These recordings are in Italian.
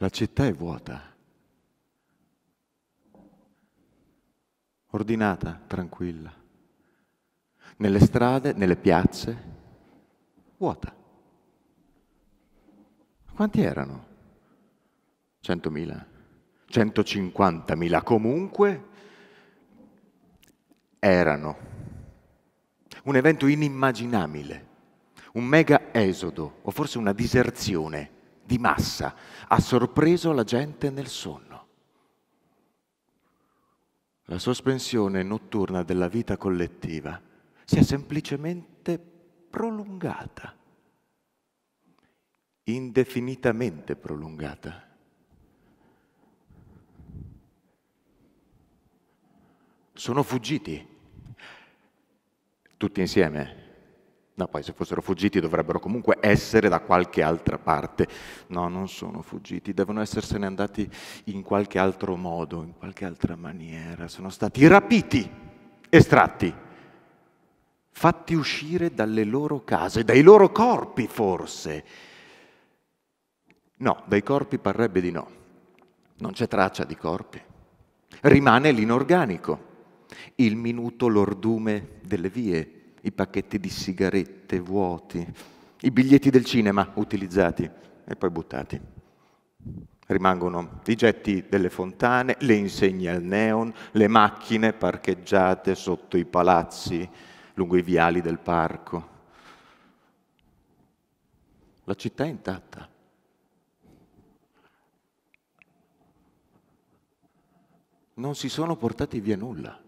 La città è vuota, ordinata, tranquilla. Nelle strade, nelle piazze, vuota. Quanti erano? 100.000? 150.000 comunque erano. Un evento inimmaginabile, un mega esodo o forse una diserzione di massa, ha sorpreso la gente nel sonno. La sospensione notturna della vita collettiva si è semplicemente prolungata, indefinitamente prolungata. Sono fuggiti, tutti insieme, No, poi se fossero fuggiti dovrebbero comunque essere da qualche altra parte. No, non sono fuggiti, devono essersene andati in qualche altro modo, in qualche altra maniera. Sono stati rapiti, estratti, fatti uscire dalle loro case, dai loro corpi forse. No, dai corpi parrebbe di no. Non c'è traccia di corpi. Rimane l'inorganico, il minuto lordume delle vie, i pacchetti di sigarette vuoti, i biglietti del cinema utilizzati e poi buttati. Rimangono i getti delle fontane, le insegne al neon, le macchine parcheggiate sotto i palazzi, lungo i viali del parco. La città è intatta. Non si sono portati via nulla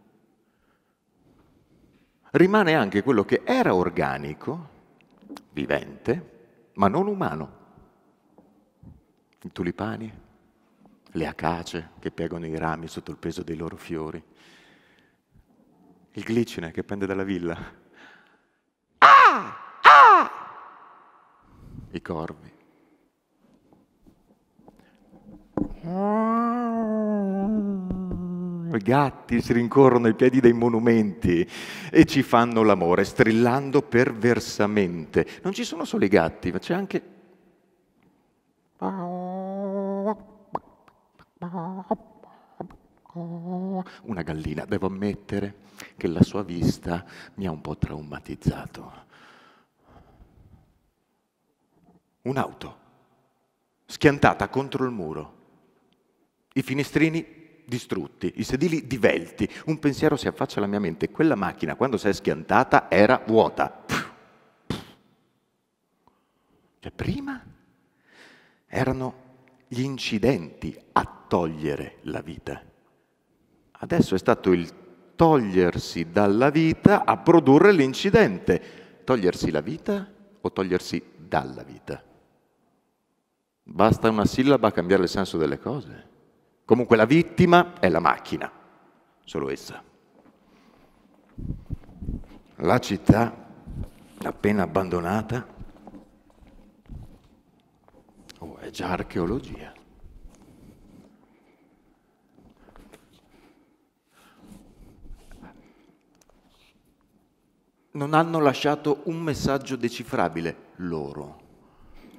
rimane anche quello che era organico, vivente, ma non umano. I tulipani, le acace che piegano i rami sotto il peso dei loro fiori, il glicine che pende dalla villa, ah! Ah! i corvi. Ah! i gatti si rincorrono ai piedi dei monumenti e ci fanno l'amore, strillando perversamente. Non ci sono solo i gatti, ma c'è anche... Una gallina, devo ammettere che la sua vista mi ha un po' traumatizzato. Un'auto schiantata contro il muro, i finestrini distrutti, i sedili divelti, un pensiero si affaccia alla mia mente, quella macchina quando si è schiantata era vuota. Cioè prima erano gli incidenti a togliere la vita. Adesso è stato il togliersi dalla vita a produrre l'incidente. Togliersi la vita o togliersi dalla vita? Basta una sillaba a cambiare il senso delle cose. Comunque la vittima è la macchina, solo essa. La città appena abbandonata oh, è già archeologia. non hanno lasciato un messaggio decifrabile loro.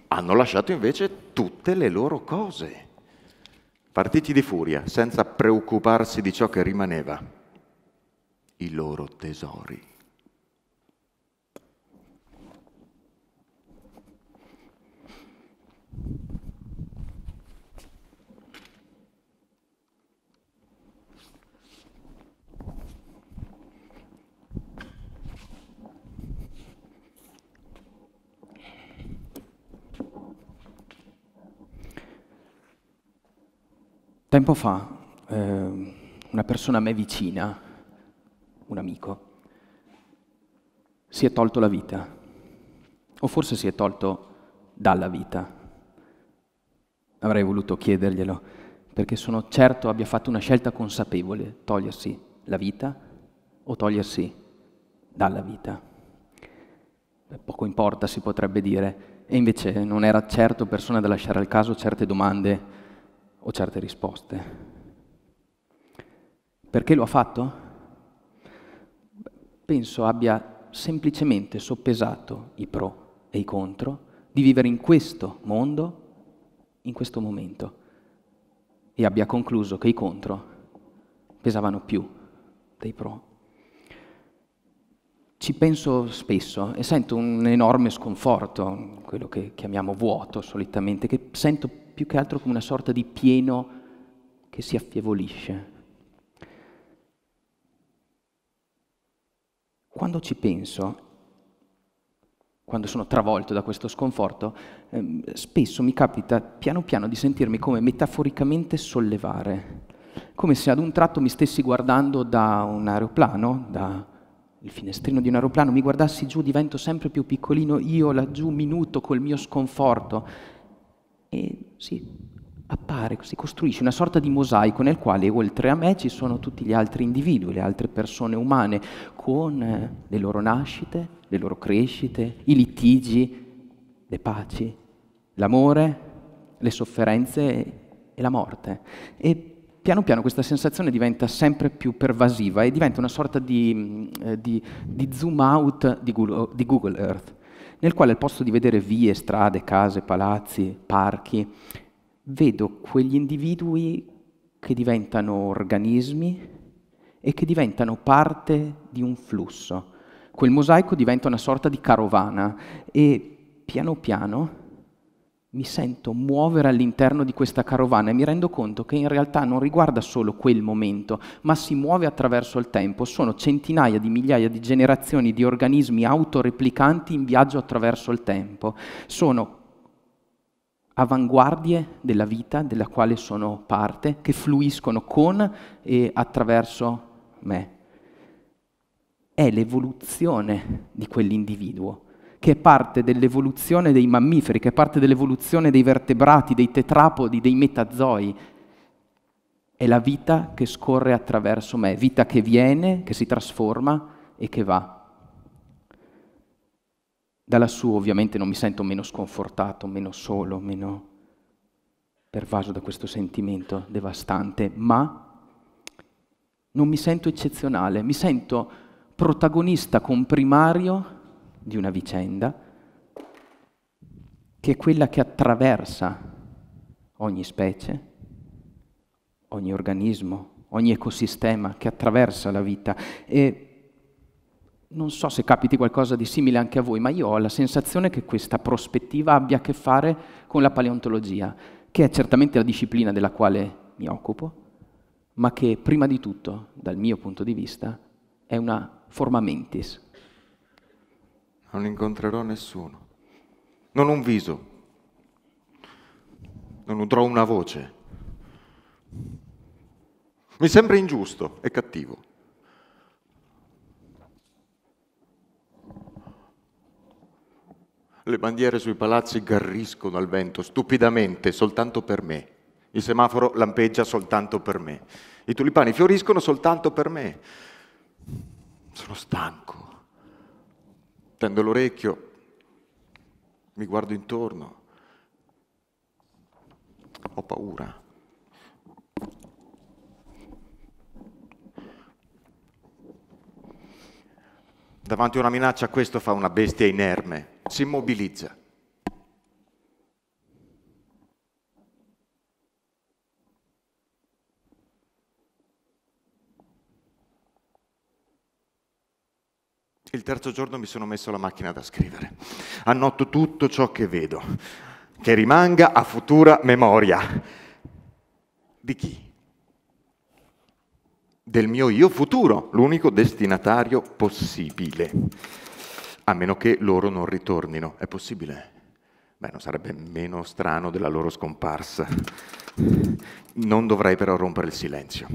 Hanno lasciato invece tutte le loro cose. Partiti di furia, senza preoccuparsi di ciò che rimaneva, i loro tesori. Tempo fa eh, una persona a me vicina, un amico, si è tolto la vita, o forse si è tolto dalla vita. Avrei voluto chiederglielo, perché sono certo abbia fatto una scelta consapevole, togliersi la vita o togliersi dalla vita. Poco importa, si potrebbe dire, e invece non era certo persona da lasciare al caso certe domande o certe risposte. Perché lo ha fatto? Penso abbia semplicemente soppesato i pro e i contro di vivere in questo mondo, in questo momento, e abbia concluso che i contro pesavano più dei pro. Ci penso spesso e sento un enorme sconforto, quello che chiamiamo vuoto solitamente, che sento più che altro come una sorta di pieno che si affievolisce. Quando ci penso, quando sono travolto da questo sconforto, ehm, spesso mi capita piano piano di sentirmi come metaforicamente sollevare, come se ad un tratto mi stessi guardando da un aeroplano, da il finestrino di un aeroplano, mi guardassi giù, divento sempre più piccolino, io laggiù minuto col mio sconforto e si appare, si costruisce una sorta di mosaico nel quale oltre a me ci sono tutti gli altri individui, le altre persone umane, con eh, le loro nascite, le loro crescite, i litigi, le paci, l'amore, le sofferenze e la morte. E piano piano questa sensazione diventa sempre più pervasiva e diventa una sorta di, mm, eh, di, di zoom out di Google, di Google Earth nel quale al posto di vedere vie, strade, case, palazzi, parchi, vedo quegli individui che diventano organismi e che diventano parte di un flusso. Quel mosaico diventa una sorta di carovana e piano piano mi sento muovere all'interno di questa carovana e mi rendo conto che in realtà non riguarda solo quel momento, ma si muove attraverso il tempo. Sono centinaia di migliaia di generazioni di organismi autoreplicanti in viaggio attraverso il tempo. Sono avanguardie della vita della quale sono parte, che fluiscono con e attraverso me. È l'evoluzione di quell'individuo che è parte dell'evoluzione dei mammiferi, che è parte dell'evoluzione dei vertebrati, dei tetrapodi, dei metazoi. È la vita che scorre attraverso me, vita che viene, che si trasforma e che va. Da lassù ovviamente non mi sento meno sconfortato, meno solo, meno pervaso da questo sentimento devastante, ma non mi sento eccezionale, mi sento protagonista comprimario di una vicenda, che è quella che attraversa ogni specie, ogni organismo, ogni ecosistema, che attraversa la vita. E non so se capiti qualcosa di simile anche a voi, ma io ho la sensazione che questa prospettiva abbia a che fare con la paleontologia, che è certamente la disciplina della quale mi occupo, ma che prima di tutto, dal mio punto di vista, è una forma mentis, non incontrerò nessuno, non un viso, non udrò una voce. Mi sembra ingiusto e cattivo. Le bandiere sui palazzi garriscono al vento stupidamente soltanto per me. Il semaforo lampeggia soltanto per me. I tulipani fioriscono soltanto per me. Sono stanco tendo l'orecchio, mi guardo intorno, ho paura. Davanti a una minaccia questo fa una bestia inerme, si immobilizza. Il terzo giorno mi sono messo la macchina da scrivere. Annoto tutto ciò che vedo, che rimanga a futura memoria. Di chi? Del mio io futuro, l'unico destinatario possibile. A meno che loro non ritornino. È possibile? Beh, non sarebbe meno strano della loro scomparsa. Non dovrei però rompere il silenzio.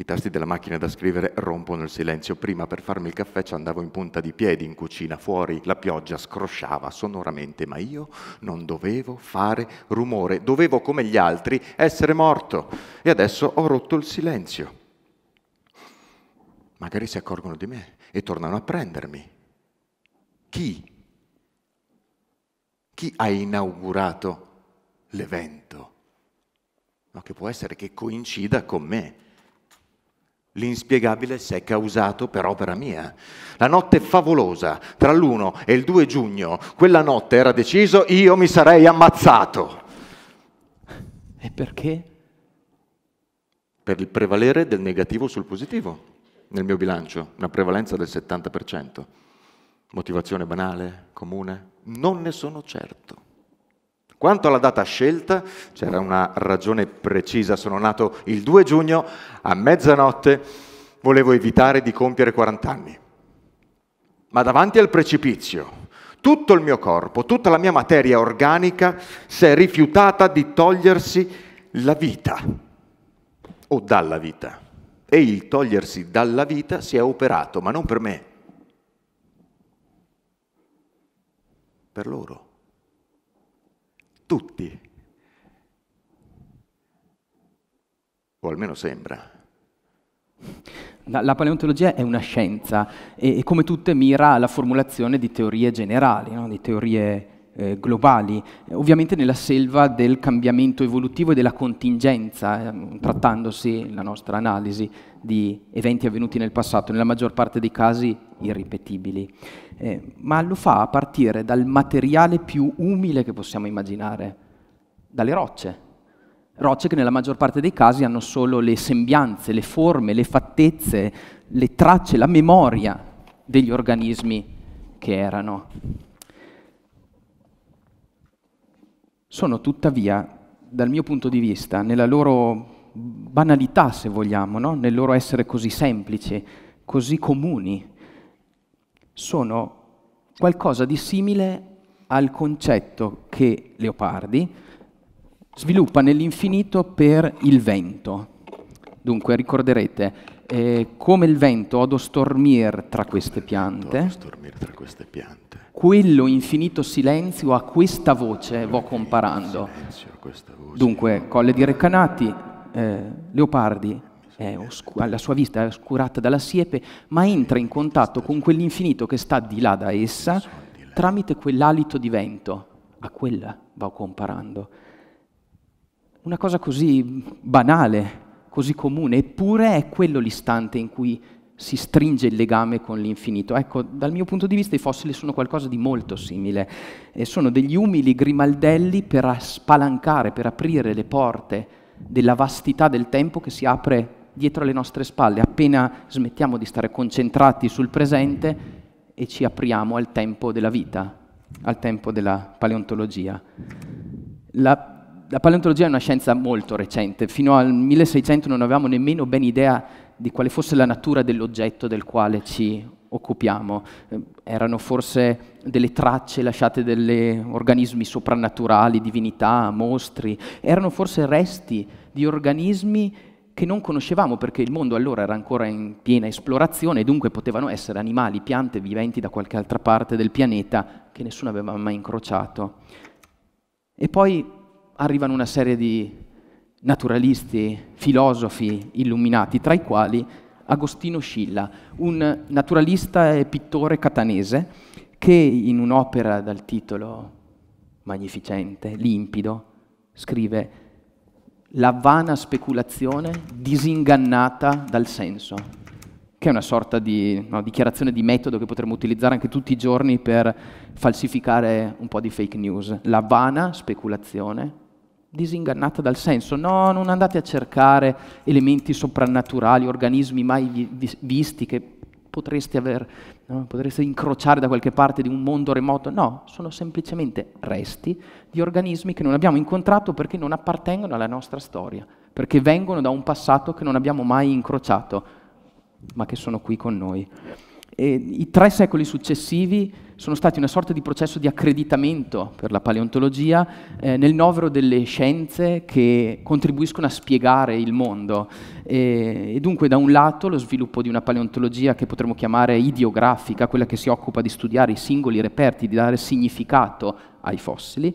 I tasti della macchina da scrivere rompono il silenzio. Prima per farmi il caffè ci andavo in punta di piedi in cucina, fuori la pioggia scrosciava sonoramente, ma io non dovevo fare rumore, dovevo come gli altri essere morto. E adesso ho rotto il silenzio. Magari si accorgono di me e tornano a prendermi. Chi? Chi ha inaugurato l'evento? Ma che può essere che coincida con me. L'inspiegabile si è causato per opera mia. La notte favolosa, tra l'1 e il 2 giugno, quella notte era deciso, io mi sarei ammazzato. E perché? Per il prevalere del negativo sul positivo nel mio bilancio, una prevalenza del 70%. Motivazione banale, comune? Non ne sono certo. Quanto alla data scelta, c'era una ragione precisa, sono nato il 2 giugno, a mezzanotte volevo evitare di compiere 40 anni. Ma davanti al precipizio, tutto il mio corpo, tutta la mia materia organica si è rifiutata di togliersi la vita o dalla vita. E il togliersi dalla vita si è operato, ma non per me, per loro tutti. O almeno sembra. La, paleontologia è una scienza e, e, come tutte mira alla formulazione di teorie generali, no? di teorie eh, globali, ovviamente nella selva del cambiamento evolutivo e della contingenza, ehm, trattandosi la nostra analisi di eventi avvenuti nel passato, nella maggior parte dei casi irripetibili eh, ma lo fa a partire dal materiale più umile che possiamo immaginare, dalle rocce. Rocce che nella maggior parte dei casi hanno solo le sembianze, le forme, le fattezze, le tracce, la memoria degli organismi che erano. Sono tuttavia, dal mio punto di vista, nella loro banalità, se vogliamo, no? nel loro essere così semplici, così comuni, sono qualcosa di simile al concetto che Leopardi sviluppa nell'infinito per il vento. Dunque ricorderete eh, come il vento odo stormir tra queste piante. Tra queste piante. Quello infinito silenzio a questa voce Quello vo comparando. Voce Dunque, Colle di Recanati, eh, Leopardi oscu- la sua vista è oscurata dalla siepe, ma entra in contatto con quell'infinito che sta di là da essa tramite quell'alito di vento. A quella va comparando. Una cosa così banale, così comune, eppure è quello l'istante in cui si stringe il legame con l'infinito. Ecco, dal mio punto di vista i fossili sono qualcosa di molto simile, e sono degli umili grimaldelli per spalancare, per aprire le porte della vastità del tempo che si apre dietro le nostre spalle, appena smettiamo di stare concentrati sul presente e ci apriamo al tempo della vita, al tempo della paleontologia. La la paleontologia è una scienza molto recente, fino al 1600 non avevamo nemmeno ben idea di quale fosse la natura dell'oggetto del quale ci occupiamo. Eh, erano forse delle tracce lasciate dagli organismi soprannaturali, divinità, mostri, erano forse resti di organismi che non conoscevamo perché il mondo allora era ancora in piena esplorazione e dunque potevano essere animali, piante viventi da qualche altra parte del pianeta che nessuno aveva mai incrociato. E poi arrivano una serie di naturalisti, filosofi illuminati, tra i quali Agostino Scilla, un naturalista e pittore catanese che in un'opera dal titolo magnificente, limpido, scrive la vana speculazione disingannata dal senso, che è una sorta di no, dichiarazione di metodo che potremmo utilizzare anche tutti i giorni per falsificare un po' di fake news. La vana speculazione disingannata dal senso. No, non andate a cercare elementi soprannaturali, organismi mai visti che potresti aver, no? potreste incrociare da qualche parte di un mondo remoto. No, sono semplicemente resti di organismi che non abbiamo incontrato perché non appartengono alla nostra storia, perché vengono da un passato che non abbiamo mai incrociato, ma che sono qui con noi i tre secoli successivi sono stati una sorta di processo di accreditamento per la paleontologia eh, nel novero delle scienze che contribuiscono a spiegare il mondo. E, e dunque da un lato lo sviluppo di una paleontologia che potremmo chiamare ideografica, quella che si occupa di studiare i singoli reperti, di dare significato ai fossili,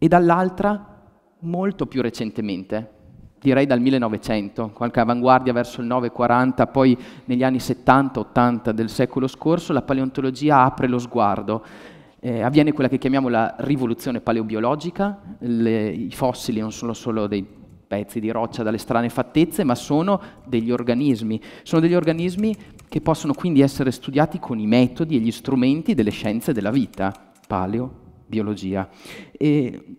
e dall'altra, molto più recentemente, direi dal 1900, qualche avanguardia verso il 940, poi negli anni 70-80 del secolo scorso, la paleontologia apre lo sguardo. Eh, avviene quella che chiamiamo la rivoluzione paleobiologica, Le, i fossili non sono solo dei pezzi di roccia dalle strane fattezze, ma sono degli organismi. Sono degli organismi che possono quindi essere studiati con i metodi e gli strumenti delle scienze della vita, paleobiologia. E,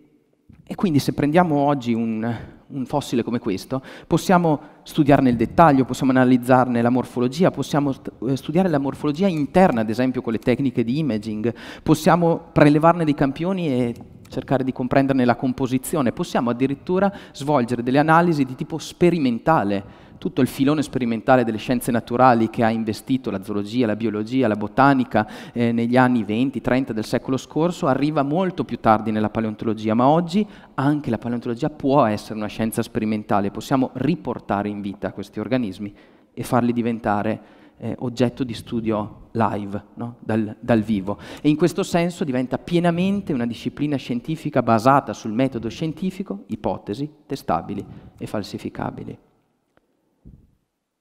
e quindi se prendiamo oggi un, un fossile come questo, possiamo studiarne il dettaglio, possiamo analizzarne la morfologia, possiamo eh, studiare la morfologia interna, ad esempio con le tecniche di imaging, possiamo prelevarne dei campioni e cercare di comprenderne la composizione, possiamo addirittura svolgere delle analisi di tipo sperimentale, tutto il filone sperimentale delle scienze naturali che ha investito la zoologia, la biologia, la botanica eh, negli anni 20-30 del secolo scorso arriva molto più tardi nella paleontologia, ma oggi anche la paleontologia può essere una scienza sperimentale, possiamo riportare in vita questi organismi e farli diventare eh, oggetto di studio live, no? dal, dal, vivo. E in questo senso diventa pienamente una disciplina scientifica basata sul metodo scientifico, ipotesi testabili e falsificabili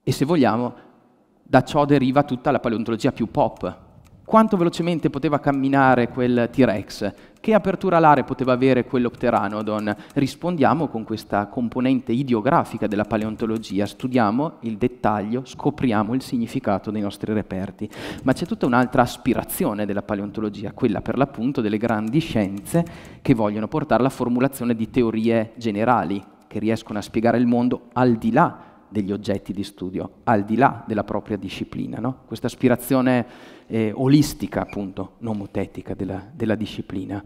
e se vogliamo da ciò deriva tutta la paleontologia più pop. Quanto velocemente poteva camminare quel T-Rex? Che apertura alare poteva avere quell'Opteranodon? Rispondiamo con questa componente ideografica della paleontologia, studiamo il dettaglio, scopriamo il significato dei nostri reperti. Ma c'è tutta un'altra aspirazione della paleontologia, quella per l'appunto delle grandi scienze che vogliono portare alla formulazione di teorie generali che riescono a spiegare il mondo al di là degli oggetti di studio, al di là della propria disciplina. No? Questa aspirazione eh, olistica, appunto, nomotetica della, della disciplina.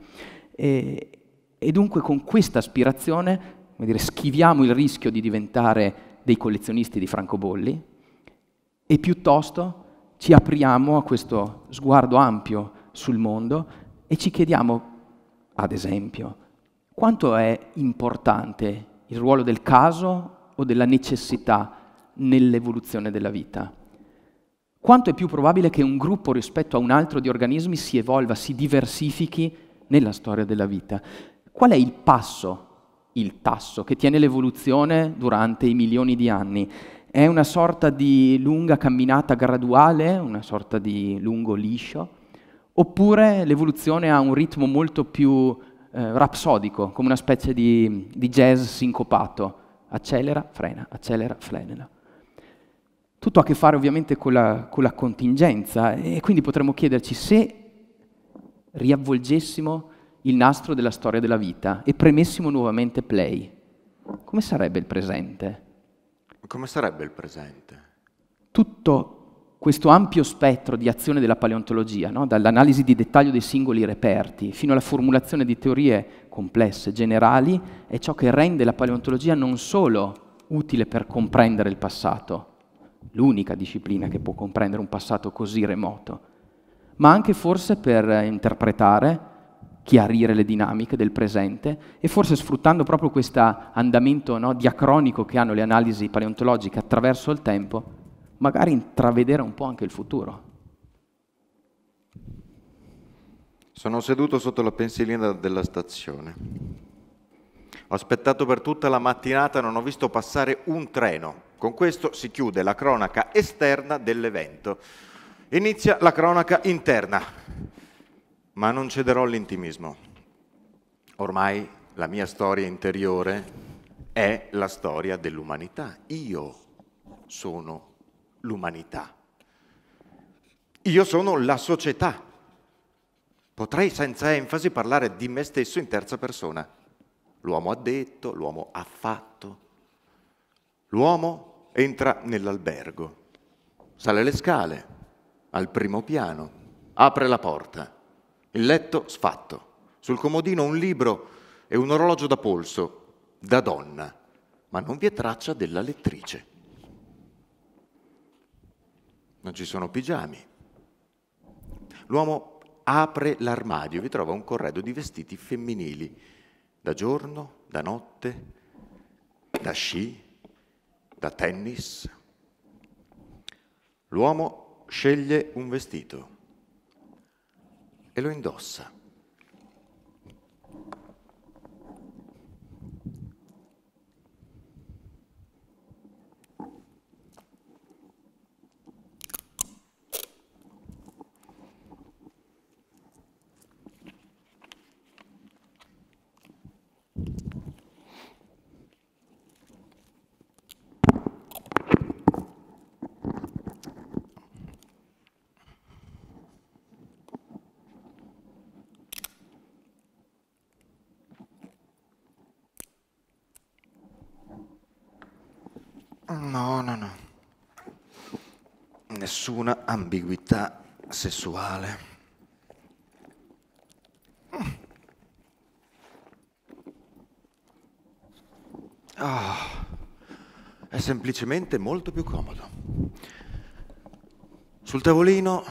E, e, dunque con questa aspirazione dire, schiviamo il rischio di diventare dei collezionisti di francobolli e piuttosto ci apriamo a questo sguardo ampio sul mondo e ci chiediamo, ad esempio, quanto è importante il ruolo del caso o della necessità nell'evoluzione della vita? Quanto è più probabile che un gruppo rispetto a un altro di organismi si evolva, si diversifichi nella storia della vita? Qual è il passo, il tasso che tiene l'evoluzione durante i milioni di anni? È una sorta di lunga camminata graduale, una sorta di lungo liscio? Oppure l'evoluzione ha un ritmo molto più eh, rapsodico, come una specie di, di jazz sincopato, accelera, frena, accelera, frena. Tutto ha a che fare ovviamente con la, con la contingenza e quindi potremmo chiederci se riavvolgessimo il nastro della storia della vita e premessimo nuovamente play, come sarebbe il presente? Come sarebbe il presente? Tutto questo ampio spettro di azione della paleontologia, no? dall'analisi di dettaglio dei singoli reperti fino alla formulazione di teorie complesse, generali, è ciò che rende la paleontologia non solo utile per comprendere il passato, l'unica disciplina che può comprendere un passato così remoto, ma anche forse per interpretare, chiarire le dinamiche del presente e forse sfruttando proprio questo andamento no, diacronico che hanno le analisi paleontologiche attraverso il tempo, magari intravedere un po' anche il futuro. Sono seduto sotto la pensilina della stazione. Ho aspettato per tutta la mattinata, non ho visto passare un treno. Con questo si chiude la cronaca esterna dell'evento. Inizia la cronaca interna. Ma non cederò all'intimismo. Ormai la mia storia interiore è la storia dell'umanità. Io sono l'umanità. Io sono la società Potrei senza enfasi parlare di me stesso in terza persona. L'uomo ha detto, l'uomo ha fatto. L'uomo entra nell'albergo, sale le scale, al primo piano, apre la porta, il letto sfatto, sul comodino un libro e un orologio da polso, da donna, ma non vi è traccia della lettrice. Non ci sono pigiami. L'uomo apre l'armadio e vi trova un corredo di vestiti femminili, da giorno, da notte, da sci, da tennis. L'uomo sceglie un vestito e lo indossa. nessuna ambiguità sessuale. Oh, è semplicemente molto più comodo. Sul tavolino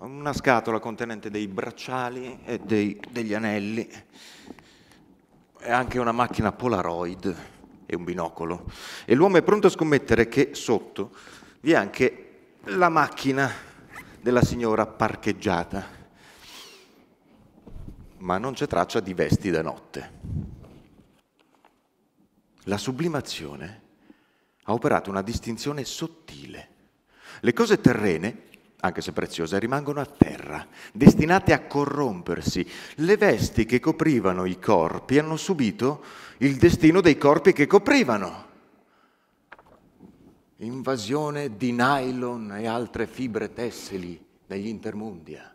una scatola contenente dei bracciali e dei, degli anelli e anche una macchina Polaroid e un binocolo. E l'uomo è pronto a scommettere che sotto vi è anche la macchina della signora parcheggiata, ma non c'è traccia di vesti da notte. La sublimazione ha operato una distinzione sottile. Le cose terrene, anche se preziose, rimangono a terra, destinate a corrompersi. Le vesti che coprivano i corpi hanno subito il destino dei corpi che coprivano invasione di nylon e altre fibre tessili dagli intermundia.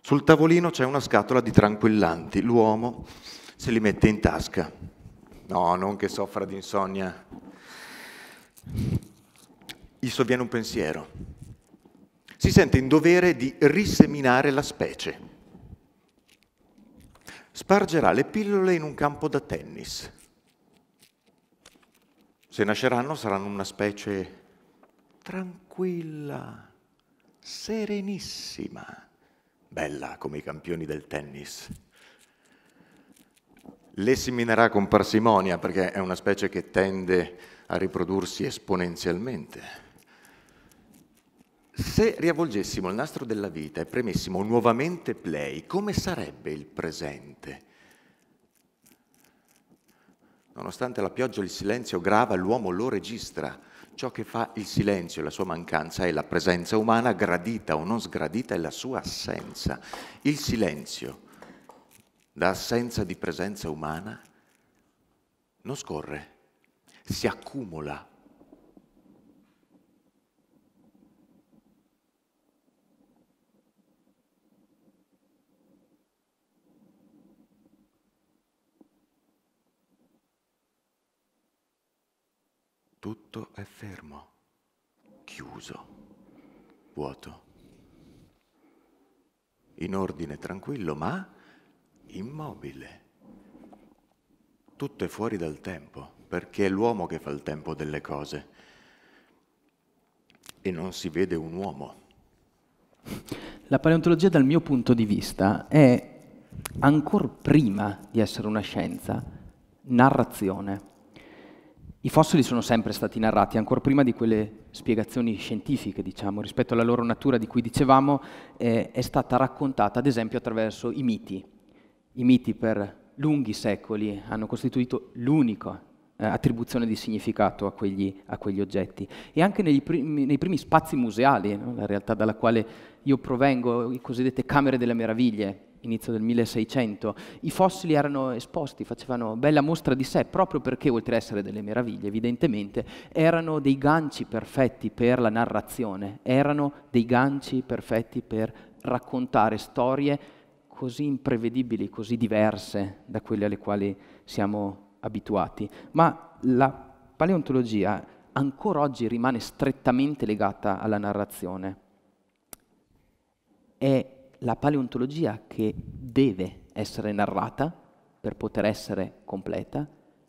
Sul tavolino c'è una scatola di tranquillanti, l'uomo se li mette in tasca. No, non che soffra di insonnia. Gli sovviene un pensiero. Si sente in dovere di riseminare la specie. Spargerà le pillole in un campo da tennis se nasceranno saranno una specie tranquilla, serenissima, bella come i campioni del tennis. Le si minerà con parsimonia perché è una specie che tende a riprodursi esponenzialmente. Se riavvolgessimo il nastro della vita e premessimo nuovamente play, come sarebbe il presente? Nonostante la pioggia il silenzio grava, l'uomo lo registra. Ciò che fa il silenzio, e la sua mancanza, è la presenza umana gradita o non sgradita, è la sua assenza. Il silenzio, da assenza di presenza umana, non scorre, si accumula Tutto è fermo, chiuso, vuoto. In ordine tranquillo, ma immobile. Tutto è fuori dal tempo, perché è l'uomo che fa il tempo delle cose. E non si vede un uomo. La paleontologia, dal mio punto di vista, è ancora prima di essere una scienza, narrazione. I fossili sono sempre stati narrati, ancora prima di quelle spiegazioni scientifiche, diciamo, rispetto alla loro natura di cui dicevamo, eh, è stata raccontata ad esempio attraverso i miti. I miti per lunghi secoli hanno costituito l'unico eh, attribuzione di significato a quegli, a quegli oggetti. E anche primi, nei primi spazi museali, no? la realtà dalla quale io provengo, le cosiddette Camere delle Meraviglie, inizio del 1600, i fossili erano esposti, facevano bella mostra di sé, proprio perché, oltre ad essere delle meraviglie, evidentemente, erano dei ganci perfetti per la narrazione, erano dei ganci perfetti per raccontare storie così imprevedibili, così diverse da quelle alle quali siamo abituati, ma la paleontologia ancora oggi rimane strettamente legata alla narrazione. È la paleontologia che deve essere narrata per poter essere completa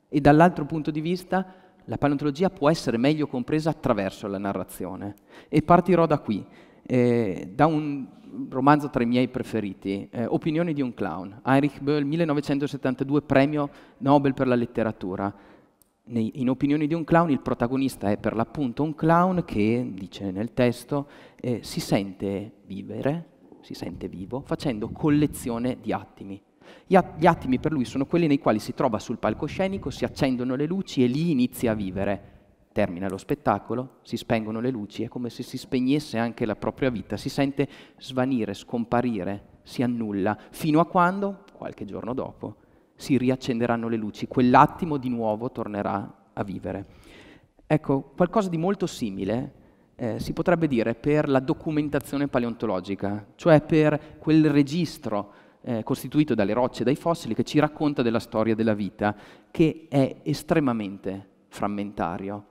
e dall'altro punto di vista la paleontologia può essere meglio compresa attraverso la narrazione. E partirò da qui, eh, da un romanzo tra i miei preferiti, eh, Opinioni di un clown, Heinrich Böll, 1972, premio Nobel per la letteratura. in Opinioni di un clown il protagonista è per l'appunto un clown che, dice nel testo, eh, si sente vivere, si sente vivo, facendo collezione di attimi. gli attimi per lui sono quelli nei quali si trova sul palcoscenico, si accendono le luci e lì inizia a vivere Termina lo spettacolo, si spengono le luci, è come se si spegnesse anche la propria vita, si sente svanire, scomparire, si annulla, fino a quando, qualche giorno dopo, si riaccenderanno le luci, quell'attimo di nuovo tornerà a vivere. Ecco, qualcosa di molto simile eh, si potrebbe dire per la documentazione paleontologica, cioè per quel registro eh, costituito dalle rocce e dai fossili che ci racconta della storia della vita, che è estremamente frammentario,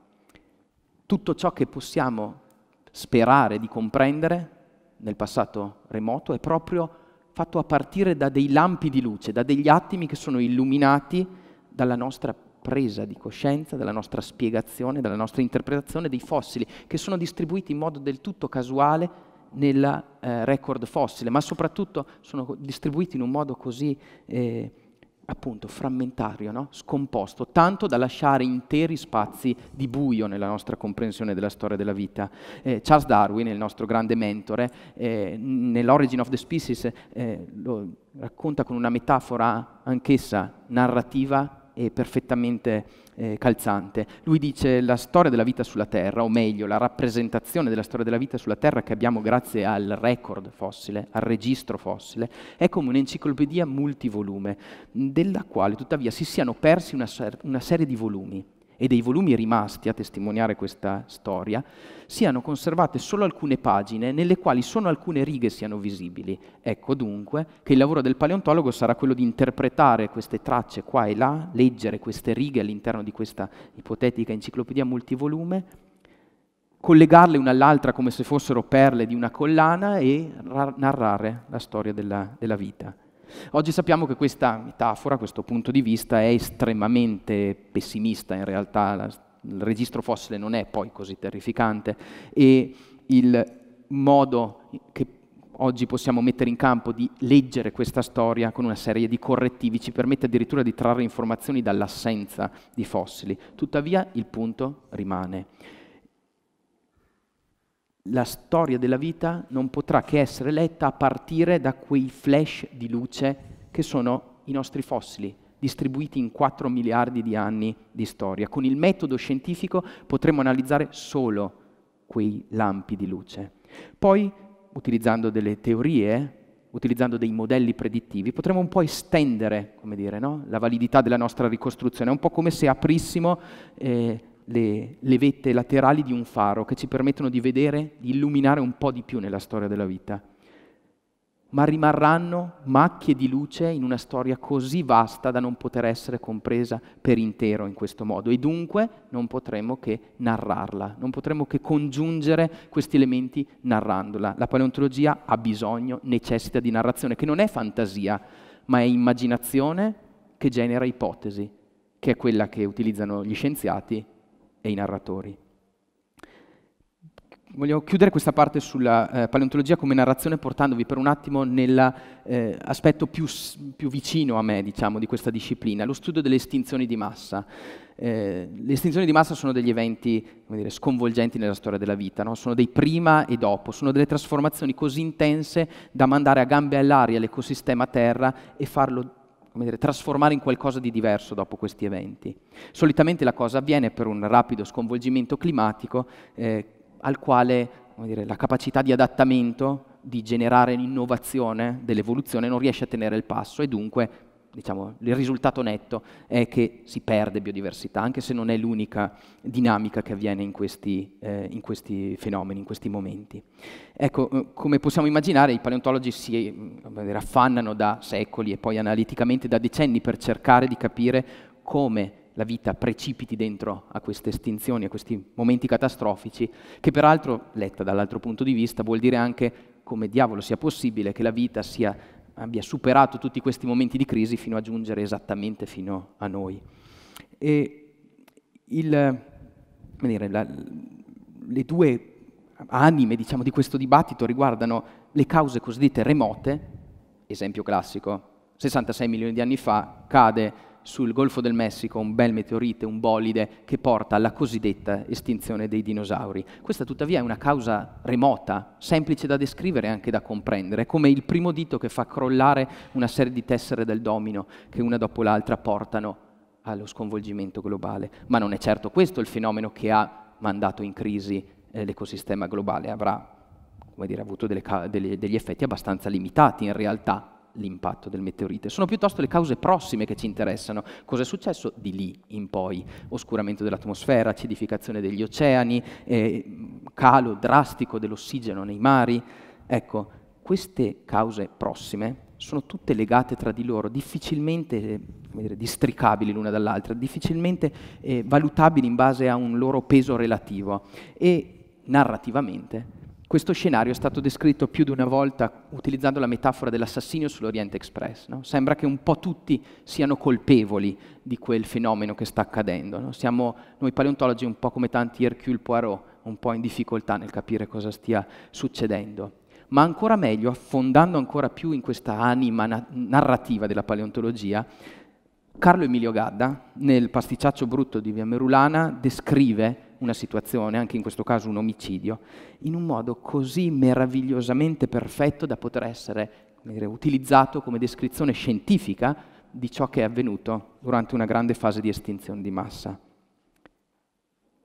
tutto ciò che possiamo sperare di comprendere nel passato remoto è proprio fatto a partire da dei lampi di luce, da degli attimi che sono illuminati dalla nostra presa di coscienza, dalla nostra spiegazione, dalla nostra interpretazione dei fossili, che sono distribuiti in modo del tutto casuale nel eh, record fossile, ma soprattutto sono distribuiti in un modo così eh, appunto frammentario, no? scomposto, tanto da lasciare interi spazi di buio nella nostra comprensione della storia della vita. Eh, Charles Darwin, il nostro grande mentore, eh, nell'Origin of the Species eh, lo racconta con una metafora anch'essa narrativa e perfettamente eh, calzante. Lui dice la storia della vita sulla Terra, o meglio la rappresentazione della storia della vita sulla Terra che abbiamo grazie al record fossile, al registro fossile, è come un'enciclopedia multivolume, della quale tuttavia si siano persi una, ser una serie di volumi e dei volumi rimasti a testimoniare questa storia, siano conservate solo alcune pagine nelle quali solo alcune righe siano visibili. Ecco dunque che il lavoro del paleontologo sarà quello di interpretare queste tracce qua e là, leggere queste righe all'interno di questa ipotetica enciclopedia multivolume, collegarle una all'altra come se fossero perle di una collana e narrare la storia della, della vita. Oggi sappiamo che questa metafora, questo punto di vista è estremamente pessimista, in realtà la, il registro fossile non è poi così terrificante e il modo che oggi possiamo mettere in campo di leggere questa storia con una serie di correttivi ci permette addirittura di trarre informazioni dall'assenza di fossili. Tuttavia il punto rimane la storia della vita non potrà che essere letta a partire da quei flash di luce che sono i nostri fossili, distribuiti in 4 miliardi di anni di storia. Con il metodo scientifico potremo analizzare solo quei lampi di luce. Poi, utilizzando delle teorie, utilizzando dei modelli predittivi, potremmo un po' estendere dire, no? la validità della nostra ricostruzione. È un po' come se aprissimo eh, le, le vette laterali di un faro che ci permettono di vedere, di illuminare un po' di più nella storia della vita. Ma rimarranno macchie di luce in una storia così vasta da non poter essere compresa per intero in questo modo e dunque non potremo che narrarla, non potremo che congiungere questi elementi narrandola. La paleontologia ha bisogno, necessita di narrazione, che non è fantasia, ma è immaginazione che genera ipotesi, che è quella che utilizzano gli scienziati e i narratori. Voglio chiudere questa parte sulla eh, paleontologia come narrazione portandovi per un attimo nell'aspetto eh, più, più, vicino a me diciamo, di questa disciplina, lo studio delle estinzioni di massa. Eh, le estinzioni di massa sono degli eventi dire, sconvolgenti nella storia della vita, no? sono dei prima e dopo, sono delle trasformazioni così intense da mandare a gambe all'aria l'ecosistema Terra e farlo come dire, trasformare in qualcosa di diverso dopo questi eventi. Solitamente la cosa avviene per un rapido sconvolgimento climatico eh, al quale dire, la capacità di adattamento, di generare l'innovazione dell'evoluzione non riesce a tenere il passo e dunque diciamo, il risultato netto è che si perde biodiversità, anche se non è l'unica dinamica che avviene in questi, eh, in questi fenomeni, in questi momenti. Ecco, eh, come possiamo immaginare, i paleontologi si mm, raffannano da secoli e poi analiticamente da decenni per cercare di capire come la vita precipiti dentro a queste estinzioni, a questi momenti catastrofici, che peraltro, letta dall'altro punto di vista, vuol dire anche come diavolo sia possibile che la vita sia abbia superato tutti questi momenti di crisi fino a giungere esattamente fino a noi. E il, dire, la, le due anime diciamo, di questo dibattito riguardano le cause cosiddette remote, esempio classico, 66 milioni di anni fa cade sul Golfo del Messico un bel meteorite, un bolide, che porta alla cosiddetta estinzione dei dinosauri. Questa tuttavia è una causa remota, semplice da descrivere e anche da comprendere, come il primo dito che fa crollare una serie di tessere del domino che una dopo l'altra portano allo sconvolgimento globale. Ma non è certo questo il fenomeno che ha mandato in crisi eh, l'ecosistema globale, avrà dire, avuto delle, delle, degli effetti abbastanza limitati in realtà, l'impatto del meteorite, sono piuttosto le cause prossime che ci interessano. Cosa è successo di lì in poi? Oscuramento dell'atmosfera, acidificazione degli oceani, eh, calo drastico dell'ossigeno nei mari. Ecco, queste cause prossime sono tutte legate tra di loro, difficilmente eh, dire, districabili l'una dall'altra, difficilmente eh, valutabili in base a un loro peso relativo e narrativamente questo scenario è stato descritto più di una volta utilizzando la metafora dell'assassinio sull'Oriente Express. No? Sembra che un po' tutti siano colpevoli di quel fenomeno che sta accadendo. No? Siamo noi paleontologi un po' come tanti Hercule Poirot, un po' in difficoltà nel capire cosa stia succedendo. Ma ancora meglio, affondando ancora più in questa anima na narrativa della paleontologia, Carlo Emilio Gadda, nel pasticciaccio brutto di Via Merulana, descrive una situazione, anche in questo caso un omicidio, in un modo così meravigliosamente perfetto da poter essere come dire, utilizzato come descrizione scientifica di ciò che è avvenuto durante una grande fase di estinzione di massa.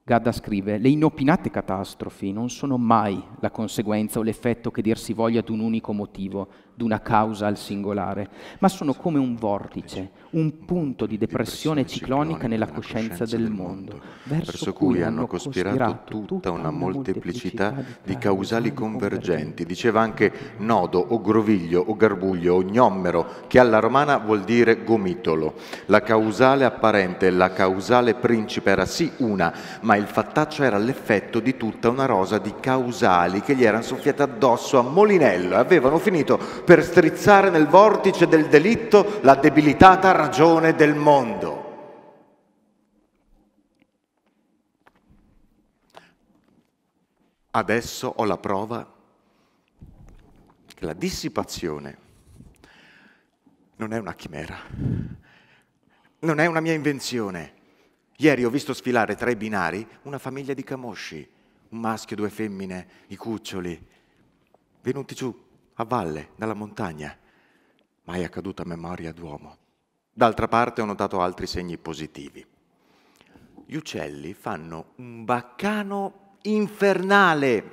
Gadda scrive, le inopinate catastrofi non sono mai la conseguenza o l'effetto che dir si voglia ad un unico motivo, d'una causa al singolare, ma sono come un vortice, un punto di depressione ciclonica nella coscienza del mondo, verso cui hanno cospirato tutta una molteplicità di causali convergenti. Diceva anche nodo o groviglio o garbuglio o gnommero, che alla romana vuol dire gomitolo. La causale apparente la causale principe era sì una, ma il fattaccio era l'effetto di tutta una rosa di causali che gli erano soffiate addosso a Molinello e avevano finito per strizzare nel vortice del delitto la debilitata ragione del mondo. Adesso ho la prova che la dissipazione non è una chimera, non è una mia invenzione. Ieri ho visto sfilare tra i binari una famiglia di camosci, un maschio, e due femmine, i cuccioli, venuti giù a valle, nella montagna, mai accaduta memoria d'uomo. D'altra parte ho notato altri segni positivi. Gli uccelli fanno un baccano infernale.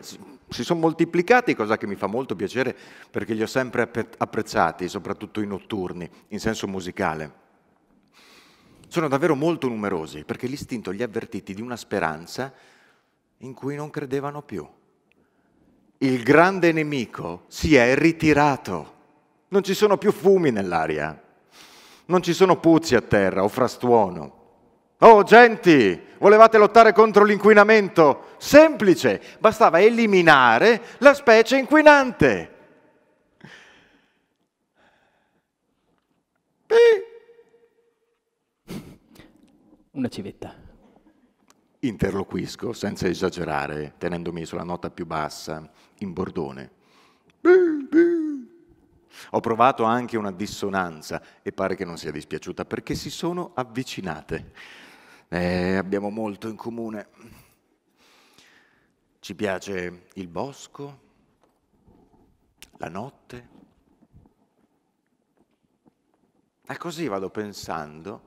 Si sono moltiplicati, cosa che mi fa molto piacere perché li ho sempre apprezzati, soprattutto i notturni, in senso musicale. Sono davvero molto numerosi perché l'istinto li ha avvertiti di una speranza in cui non credevano più il grande nemico si è ritirato. Non ci sono più fumi nell'aria, non ci sono puzzi a terra o frastuono. Oh genti, volevate lottare contro l'inquinamento? Semplice, bastava eliminare la specie inquinante. Una civetta. Interloquisco, senza esagerare, tenendomi sulla nota più bassa in bordone. Ho provato anche una dissonanza e pare che non sia dispiaciuta perché si sono avvicinate. Eh, abbiamo molto in comune. Ci piace il bosco, la notte. E così vado pensando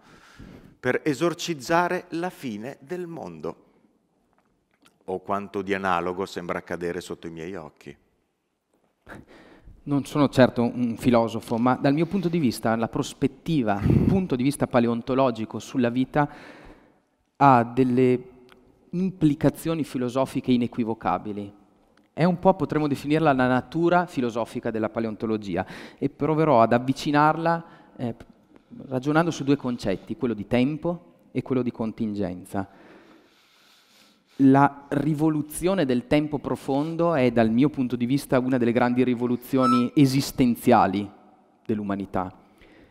per esorcizzare la fine del mondo o quanto di analogo sembra accadere sotto i miei occhi. Non sono certo un filosofo, ma dal mio punto di vista, la prospettiva, il punto di vista paleontologico sulla vita ha delle implicazioni filosofiche inequivocabili. È un po', potremmo definirla, la natura filosofica della paleontologia e proverò ad avvicinarla eh, ragionando su due concetti, quello di tempo e quello di contingenza la rivoluzione del tempo profondo è, dal mio punto di vista, una delle grandi rivoluzioni esistenziali dell'umanità.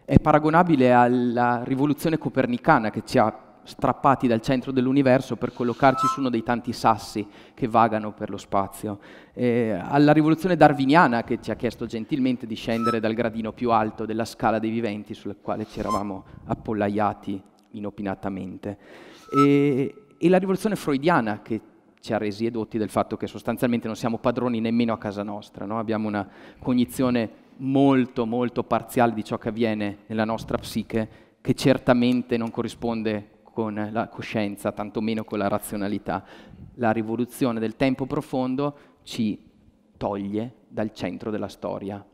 È paragonabile alla rivoluzione copernicana che ci ha strappati dal centro dell'universo per collocarci su uno dei tanti sassi che vagano per lo spazio, eh, alla rivoluzione darwiniana che ci ha chiesto gentilmente di scendere dal gradino più alto della scala dei viventi sulla quale ci eravamo appollaiati inopinatamente. E e la rivoluzione freudiana che ci ha resi edotti del fatto che sostanzialmente non siamo padroni nemmeno a casa nostra, no? abbiamo una cognizione molto molto parziale di ciò che avviene nella nostra psiche che certamente non corrisponde con la coscienza, tantomeno con la razionalità. La rivoluzione del tempo profondo ci toglie dal centro della storia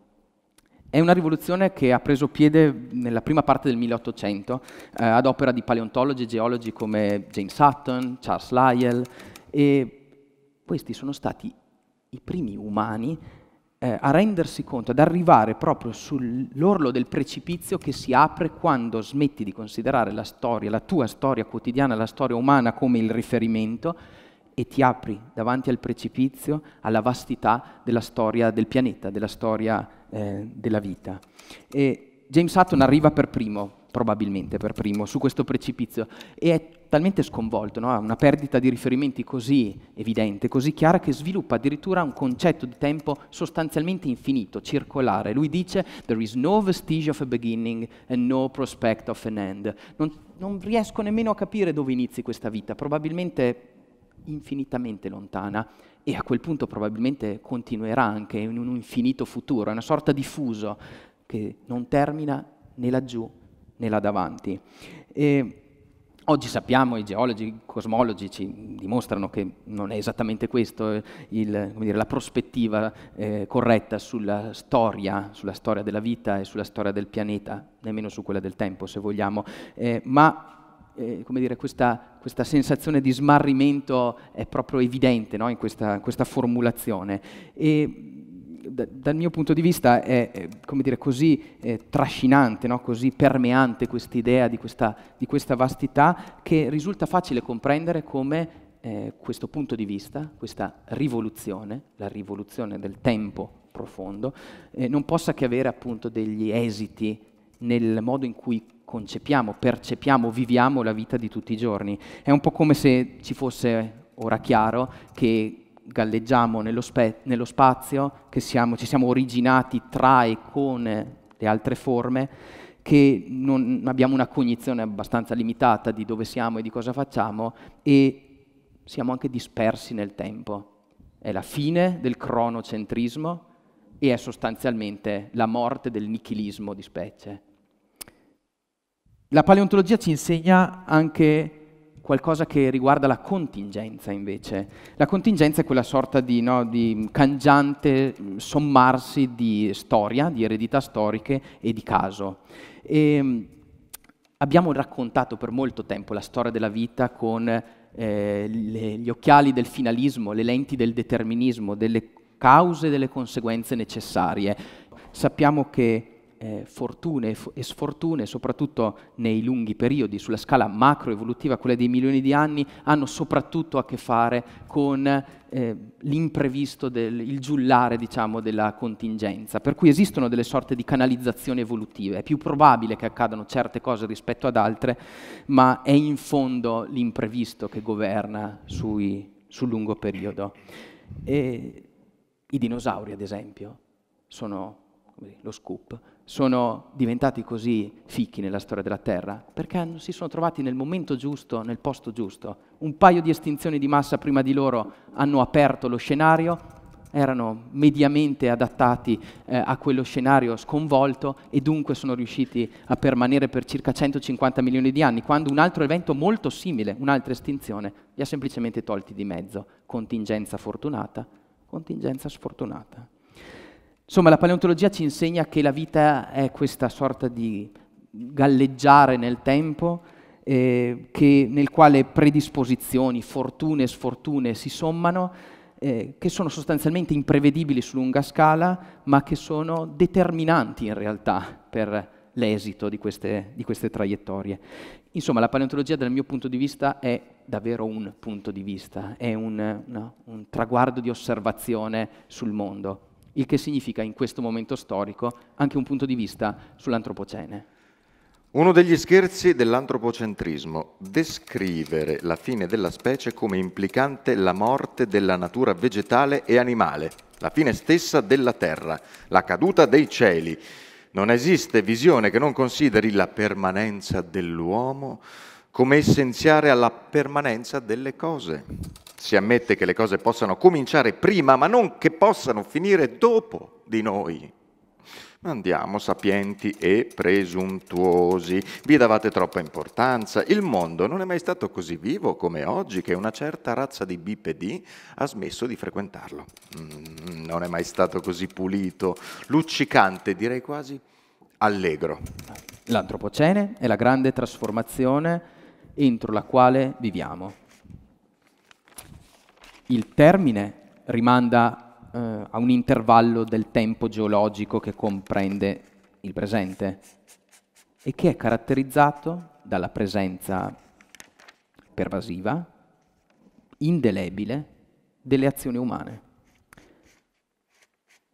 è una rivoluzione che ha preso piede nella prima parte del 1800 eh, ad opera di paleontologi e geologi come James Sutton, Charles Lyell e questi sono stati i primi umani eh, a rendersi conto, ad arrivare proprio sull'orlo del precipizio che si apre quando smetti di considerare la storia, la tua storia quotidiana, la storia umana come il riferimento e ti apri davanti al precipizio, alla vastità della storia del pianeta, della storia eh, della vita. E James Hutton arriva per primo, probabilmente per primo, su questo precipizio e è talmente sconvolto, no? ha una perdita di riferimenti così evidente, così chiara, che sviluppa addirittura un concetto di tempo sostanzialmente infinito, circolare. Lui dice «There is no vestige of a beginning and no prospect of an end». Non, non riesco nemmeno a capire dove inizi questa vita, probabilmente infinitamente lontana, e a quel punto probabilmente continuerà anche in un infinito futuro, è una sorta di fuso che non termina né laggiù né là davanti. E Oggi sappiamo, i geologi, i cosmologi ci dimostrano che non è esattamente questa eh, la prospettiva eh, corretta sulla storia, sulla storia della vita e sulla storia del pianeta, nemmeno su quella del tempo se vogliamo, eh, ma eh, dire, questa questa sensazione di smarrimento è proprio evidente no? in questa, questa formulazione. E, dal mio punto di vista è, è dire, così eh, trascinante, no? così permeante quest'idea di questa, di questa vastità che risulta facile comprendere come eh, questo punto di vista, questa rivoluzione, la rivoluzione del tempo profondo, eh, non possa che avere appunto degli esiti nel modo in cui concepiamo, percepiamo, viviamo la vita di tutti i giorni. È un po' come se ci fosse, ora chiaro, che galleggiamo nello, spe- nello spazio, che siamo, ci siamo originati tra e con le altre forme, che non abbiamo una cognizione abbastanza limitata di dove siamo e di cosa facciamo e siamo anche dispersi nel tempo. È la fine del cronocentrismo e è sostanzialmente la morte del nichilismo di specie. La paleontologia ci insegna anche qualcosa che riguarda la contingenza invece. La contingenza è quella sorta di, no, di, cangiante sommarsi di storia, di eredità storiche e di caso. E ehm, abbiamo raccontato per molto tempo la storia della vita con eh, le, gli occhiali del finalismo, le lenti del determinismo, delle cause e delle conseguenze necessarie. Sappiamo che eh, fortune e sfortune, soprattutto nei lunghi periodi, sulla scala macroevolutiva, quella dei milioni di anni, hanno soprattutto a che fare con eh, l'imprevisto, del, il giullare diciamo, della contingenza. Per cui esistono delle sorte di canalizzazioni evolutive. È più probabile che accadano certe cose rispetto ad altre, ma è in fondo l'imprevisto che governa sui, sul lungo periodo. E I dinosauri, ad esempio, sono lo scoop, sono diventati così fichi nella storia della Terra? Perché si sono trovati nel momento giusto, nel posto giusto. Un paio di estinzioni di massa prima di loro hanno aperto lo scenario, erano mediamente adattati eh, a quello scenario sconvolto e dunque sono riusciti a permanere per circa 150 milioni di anni, quando un altro evento molto simile, un'altra estinzione, li ha semplicemente tolti di mezzo. Contingenza fortunata, contingenza sfortunata. Insomma, la paleontologia ci insegna che la vita è questa sorta di galleggiare nel tempo eh, che, nel quale predisposizioni, fortune e sfortune si sommano, eh, che sono sostanzialmente imprevedibili su lunga scala, ma che sono determinanti in realtà per l'esito di queste, di queste traiettorie. Insomma, la paleontologia dal mio punto di vista è davvero un punto di vista, è un, no, un traguardo di osservazione sul mondo il che significa in questo momento storico anche un punto di vista sull'antropocene. Uno degli scherzi dell'antropocentrismo, descrivere la fine della specie come implicante la morte della natura vegetale e animale, la fine stessa della terra, la caduta dei cieli. Non esiste visione che non consideri la permanenza dell'uomo come essenziale alla permanenza delle cose si ammette che le cose possano cominciare prima, ma non che possano finire dopo di noi. Andiamo sapienti e presuntuosi. Vi davate troppa importanza. Il mondo non è mai stato così vivo come oggi che una certa razza di bipedi ha smesso di frequentarlo. Mm, non è mai stato così pulito, luccicante, direi quasi allegro. L'antropocene è la grande trasformazione entro la quale viviamo il termine rimanda eh, a un intervallo del tempo geologico che comprende il presente e che è caratterizzato dalla presenza pervasiva, indelebile, delle azioni umane.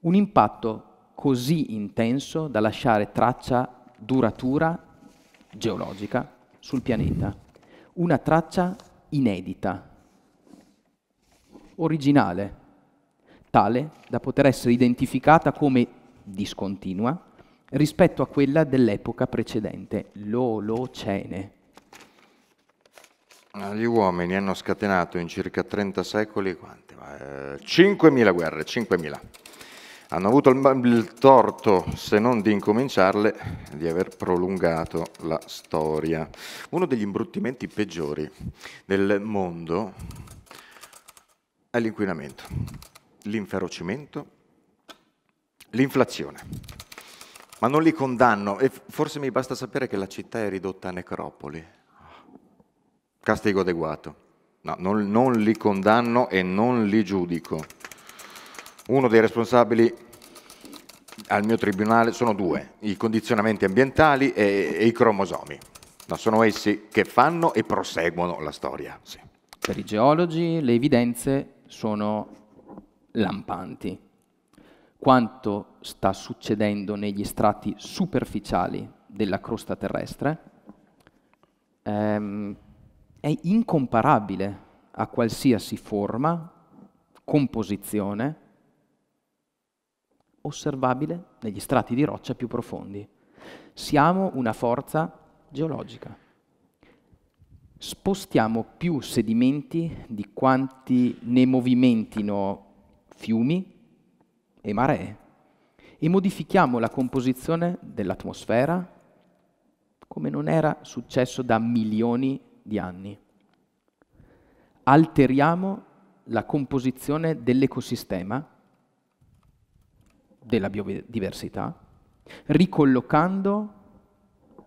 Un impatto così intenso da lasciare traccia duratura geologica sul pianeta, una traccia inedita originale, tale da poter essere identificata come discontinua rispetto a quella dell'epoca precedente, l'Olocene. Ah, gli uomini hanno scatenato in circa 30 secoli quante? 5.000 eh, guerre, 5.000. Hanno avuto il, il torto, se non di incominciarle, di aver prolungato la storia. Uno degli imbruttimenti peggiori del mondo è l'inquinamento, l'inferocimento, l'inflazione. Ma non li condanno e forse mi basta sapere che la città è ridotta a necropoli. Castigo adeguato. No, non, non li condanno e non li giudico. Uno dei responsabili al mio tribunale sono due, i condizionamenti ambientali e, e i cromosomi. No, sono essi che fanno e proseguono la storia. Sì. Per i geologi le evidenze sono lampanti. Quanto sta succedendo negli strati superficiali della crosta terrestre ehm, è incomparabile a qualsiasi forma, composizione osservabile negli strati di roccia più profondi. Siamo una forza geologica spostiamo più sedimenti di quanti ne movimentino fiumi e maree e modifichiamo la composizione dell'atmosfera come non era successo da milioni di anni. Alteriamo la composizione dell'ecosistema, della biodiversità, ricollocando,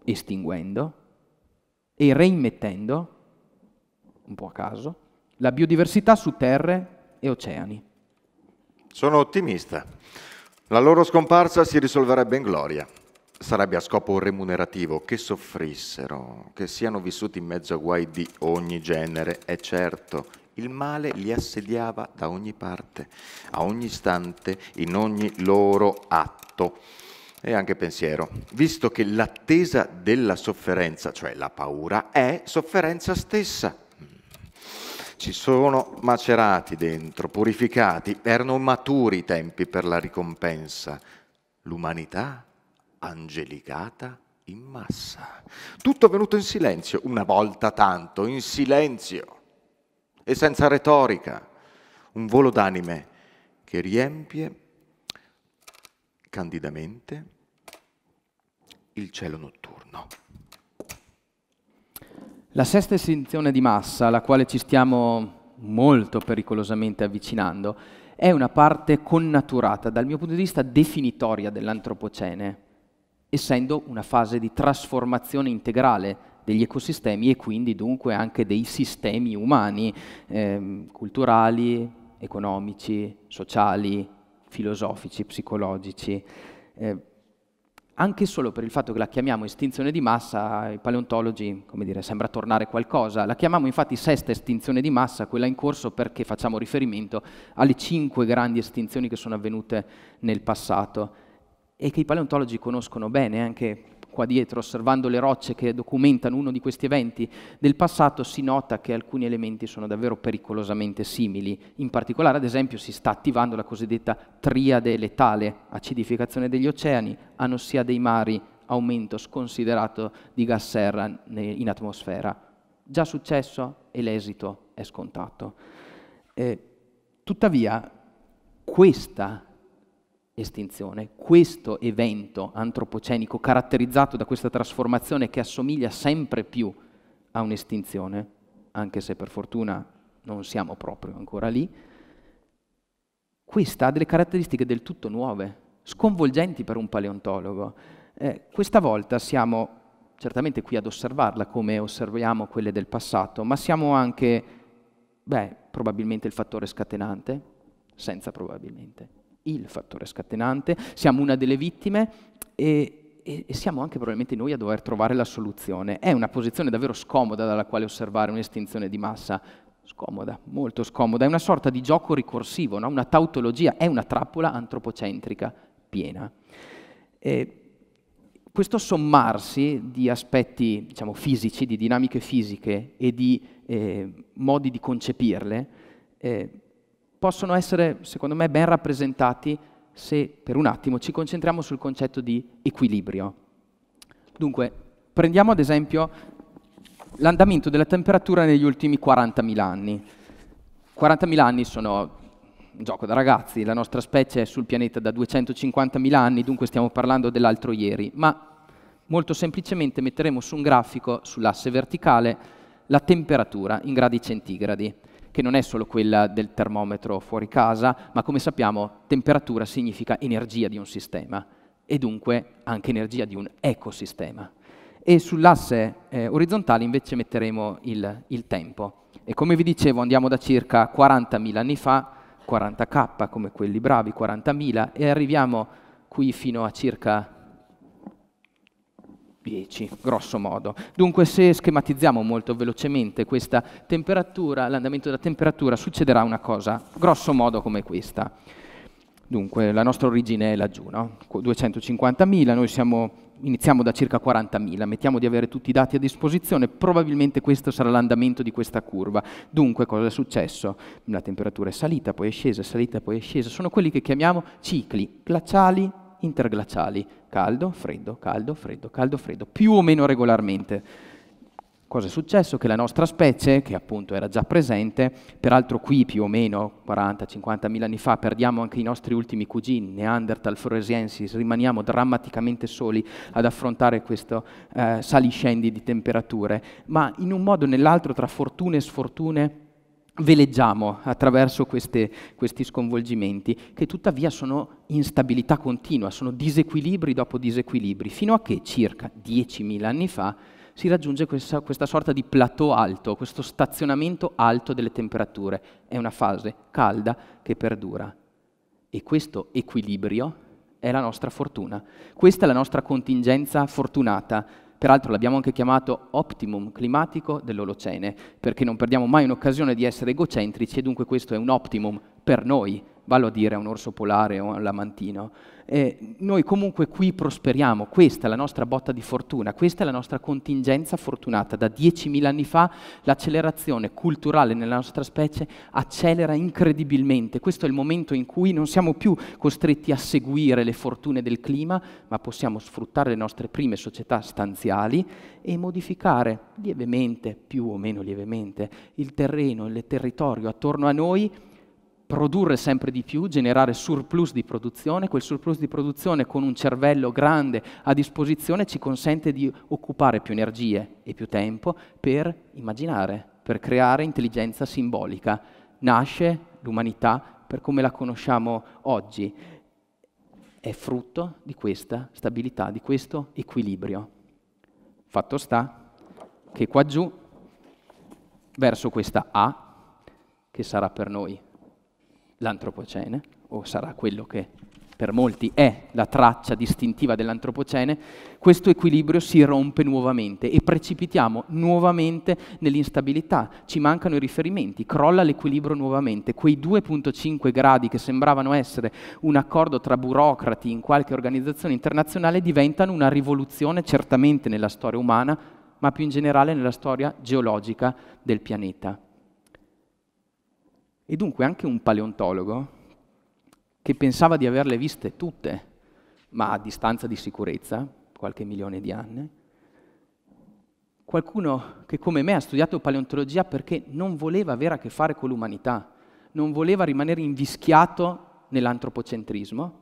estinguendo e reimmettendo, un po' a caso, la biodiversità su terre e oceani. Sono ottimista. La loro scomparsa si risolverebbe in gloria. Sarebbe a scopo remunerativo che soffrissero, che siano vissuti in mezzo a guai di ogni genere, è certo. Il male li assediava da ogni parte, a ogni istante, in ogni loro atto e anche pensiero, visto che l'attesa della sofferenza, cioè la paura, è sofferenza stessa. Ci sono macerati dentro, purificati, erano maturi i tempi per la ricompensa. L'umanità angelicata in massa. Tutto venuto in silenzio, una volta tanto, in silenzio e senza retorica. Un volo d'anime che riempie candidamente il cielo notturno. La sesta estinzione di massa, alla quale ci stiamo molto pericolosamente avvicinando, è una parte connaturata, dal mio punto di vista definitoria dell'antropocene, essendo una fase di trasformazione integrale degli ecosistemi e quindi dunque anche dei sistemi umani, eh, culturali, economici, sociali, filosofici, psicologici. Eh, anche solo per il fatto che la chiamiamo estinzione di massa, i paleontologi, come dire, sembra tornare qualcosa. La chiamiamo infatti sesta estinzione di massa, quella in corso perché facciamo riferimento alle cinque grandi estinzioni che sono avvenute nel passato e che i paleontologi conoscono bene, anche qua dietro, osservando le rocce che documentano uno di questi eventi del passato, si nota che alcuni elementi sono davvero pericolosamente simili. In particolare, ad esempio, si sta attivando la cosiddetta triade letale, acidificazione degli oceani, anossia dei mari, aumento sconsiderato di gas serra in atmosfera. Già successo e l'esito è scontato. Eh, tuttavia, questa estinzione. Questo evento antropocenico, caratterizzato da questa trasformazione che assomiglia sempre più a un'estinzione, anche se per fortuna non siamo proprio ancora lì, questa ha delle caratteristiche del tutto nuove, sconvolgenti per un paleontologo. Eh, questa volta siamo certamente qui ad osservarla come osserviamo quelle del passato, ma siamo anche, beh, probabilmente il fattore scatenante, senza probabilmente il fattore scatenante, siamo una delle vittime e, e, e, siamo anche probabilmente noi a dover trovare la soluzione. È una posizione davvero scomoda dalla quale osservare un'estinzione di massa. Scomoda, molto scomoda, è una sorta di gioco ricorsivo, no? una tautologia, è una trappola antropocentrica piena. E questo sommarsi di aspetti diciamo, fisici, di dinamiche fisiche e di eh, modi di concepirle eh, possono essere, secondo me, ben rappresentati se per un attimo ci concentriamo sul concetto di equilibrio. Dunque, prendiamo ad esempio l'andamento della temperatura negli ultimi 40.000 anni. 40.000 anni sono un gioco da ragazzi, la nostra specie è sul pianeta da 250.000 anni, dunque stiamo parlando dell'altro ieri, ma molto semplicemente metteremo su un grafico sull'asse verticale la temperatura in gradi centigradi che non è solo quella del termometro fuori casa, ma come sappiamo temperatura significa energia di un sistema e dunque anche energia di un ecosistema. E sull'asse eh, orizzontale invece metteremo il, il tempo. E come vi dicevo andiamo da circa 40.000 anni fa, 40k come quelli bravi, 40.000, e arriviamo qui fino a circa 10, grosso modo. Dunque se schematizziamo molto velocemente questa temperatura, l'andamento della temperatura, succederà una cosa, grosso modo come questa. Dunque la nostra origine è laggiù, no? 250.000, noi siamo, iniziamo da circa 40.000, mettiamo di avere tutti i dati a disposizione, probabilmente questo sarà l'andamento di questa curva. Dunque cosa è successo? La temperatura è salita, poi è scesa, è salita, poi è scesa. Sono quelli che chiamiamo cicli glaciali interglaciali, caldo, freddo, caldo, freddo, caldo, freddo, più o meno regolarmente. Cosa è successo? Che la nostra specie, che appunto era già presente, peraltro qui più o meno 40-50 mila anni fa perdiamo anche i nostri ultimi cugini, Neanderthal, Floresiensis, rimaniamo drammaticamente soli ad affrontare questo eh, saliscendi di temperature, ma in un modo o nell'altro tra fortune e sfortune veleggiamo attraverso queste, questi sconvolgimenti, che tuttavia sono instabilità continua, sono disequilibri dopo disequilibri, fino a che circa 10.000 anni fa si raggiunge questa, questa sorta di plateau alto, questo stazionamento alto delle temperature. È una fase calda che perdura. E questo equilibrio è la nostra fortuna, questa è la nostra contingenza fortunata Peraltro l'abbiamo anche chiamato optimum climatico dell'Olocene, perché non perdiamo mai un'occasione di essere egocentrici e dunque questo è un optimum per noi, vallo a dire a un orso polare o a un lamantino, eh, noi comunque qui prosperiamo, questa è la nostra botta di fortuna, questa è la nostra contingenza fortunata. Da 10.000 anni fa l'accelerazione culturale nella nostra specie accelera incredibilmente. Questo è il momento in cui non siamo più costretti a seguire le fortune del clima, ma possiamo sfruttare le nostre prime società stanziali e modificare lievemente, più o meno lievemente, il terreno, il territorio attorno a noi produrre sempre di più, generare surplus di produzione, quel surplus di produzione con un cervello grande a disposizione ci consente di occupare più energie e più tempo per immaginare, per creare intelligenza simbolica. Nasce l'umanità per come la conosciamo oggi, è frutto di questa stabilità, di questo equilibrio. Fatto sta che qua giù, verso questa A, che sarà per noi l'antropocene, o sarà quello che per molti è la traccia distintiva dell'antropocene, questo equilibrio si rompe nuovamente e precipitiamo nuovamente nell'instabilità, ci mancano i riferimenti, crolla l'equilibrio nuovamente, quei 2.5 gradi che sembravano essere un accordo tra burocrati in qualche organizzazione internazionale diventano una rivoluzione certamente nella storia umana, ma più in generale nella storia geologica del pianeta. E dunque anche un paleontologo che pensava di averle viste tutte, ma a distanza di sicurezza, qualche milione di anni, qualcuno che come me ha studiato paleontologia perché non voleva avere a che fare con l'umanità, non voleva rimanere invischiato nell'antropocentrismo,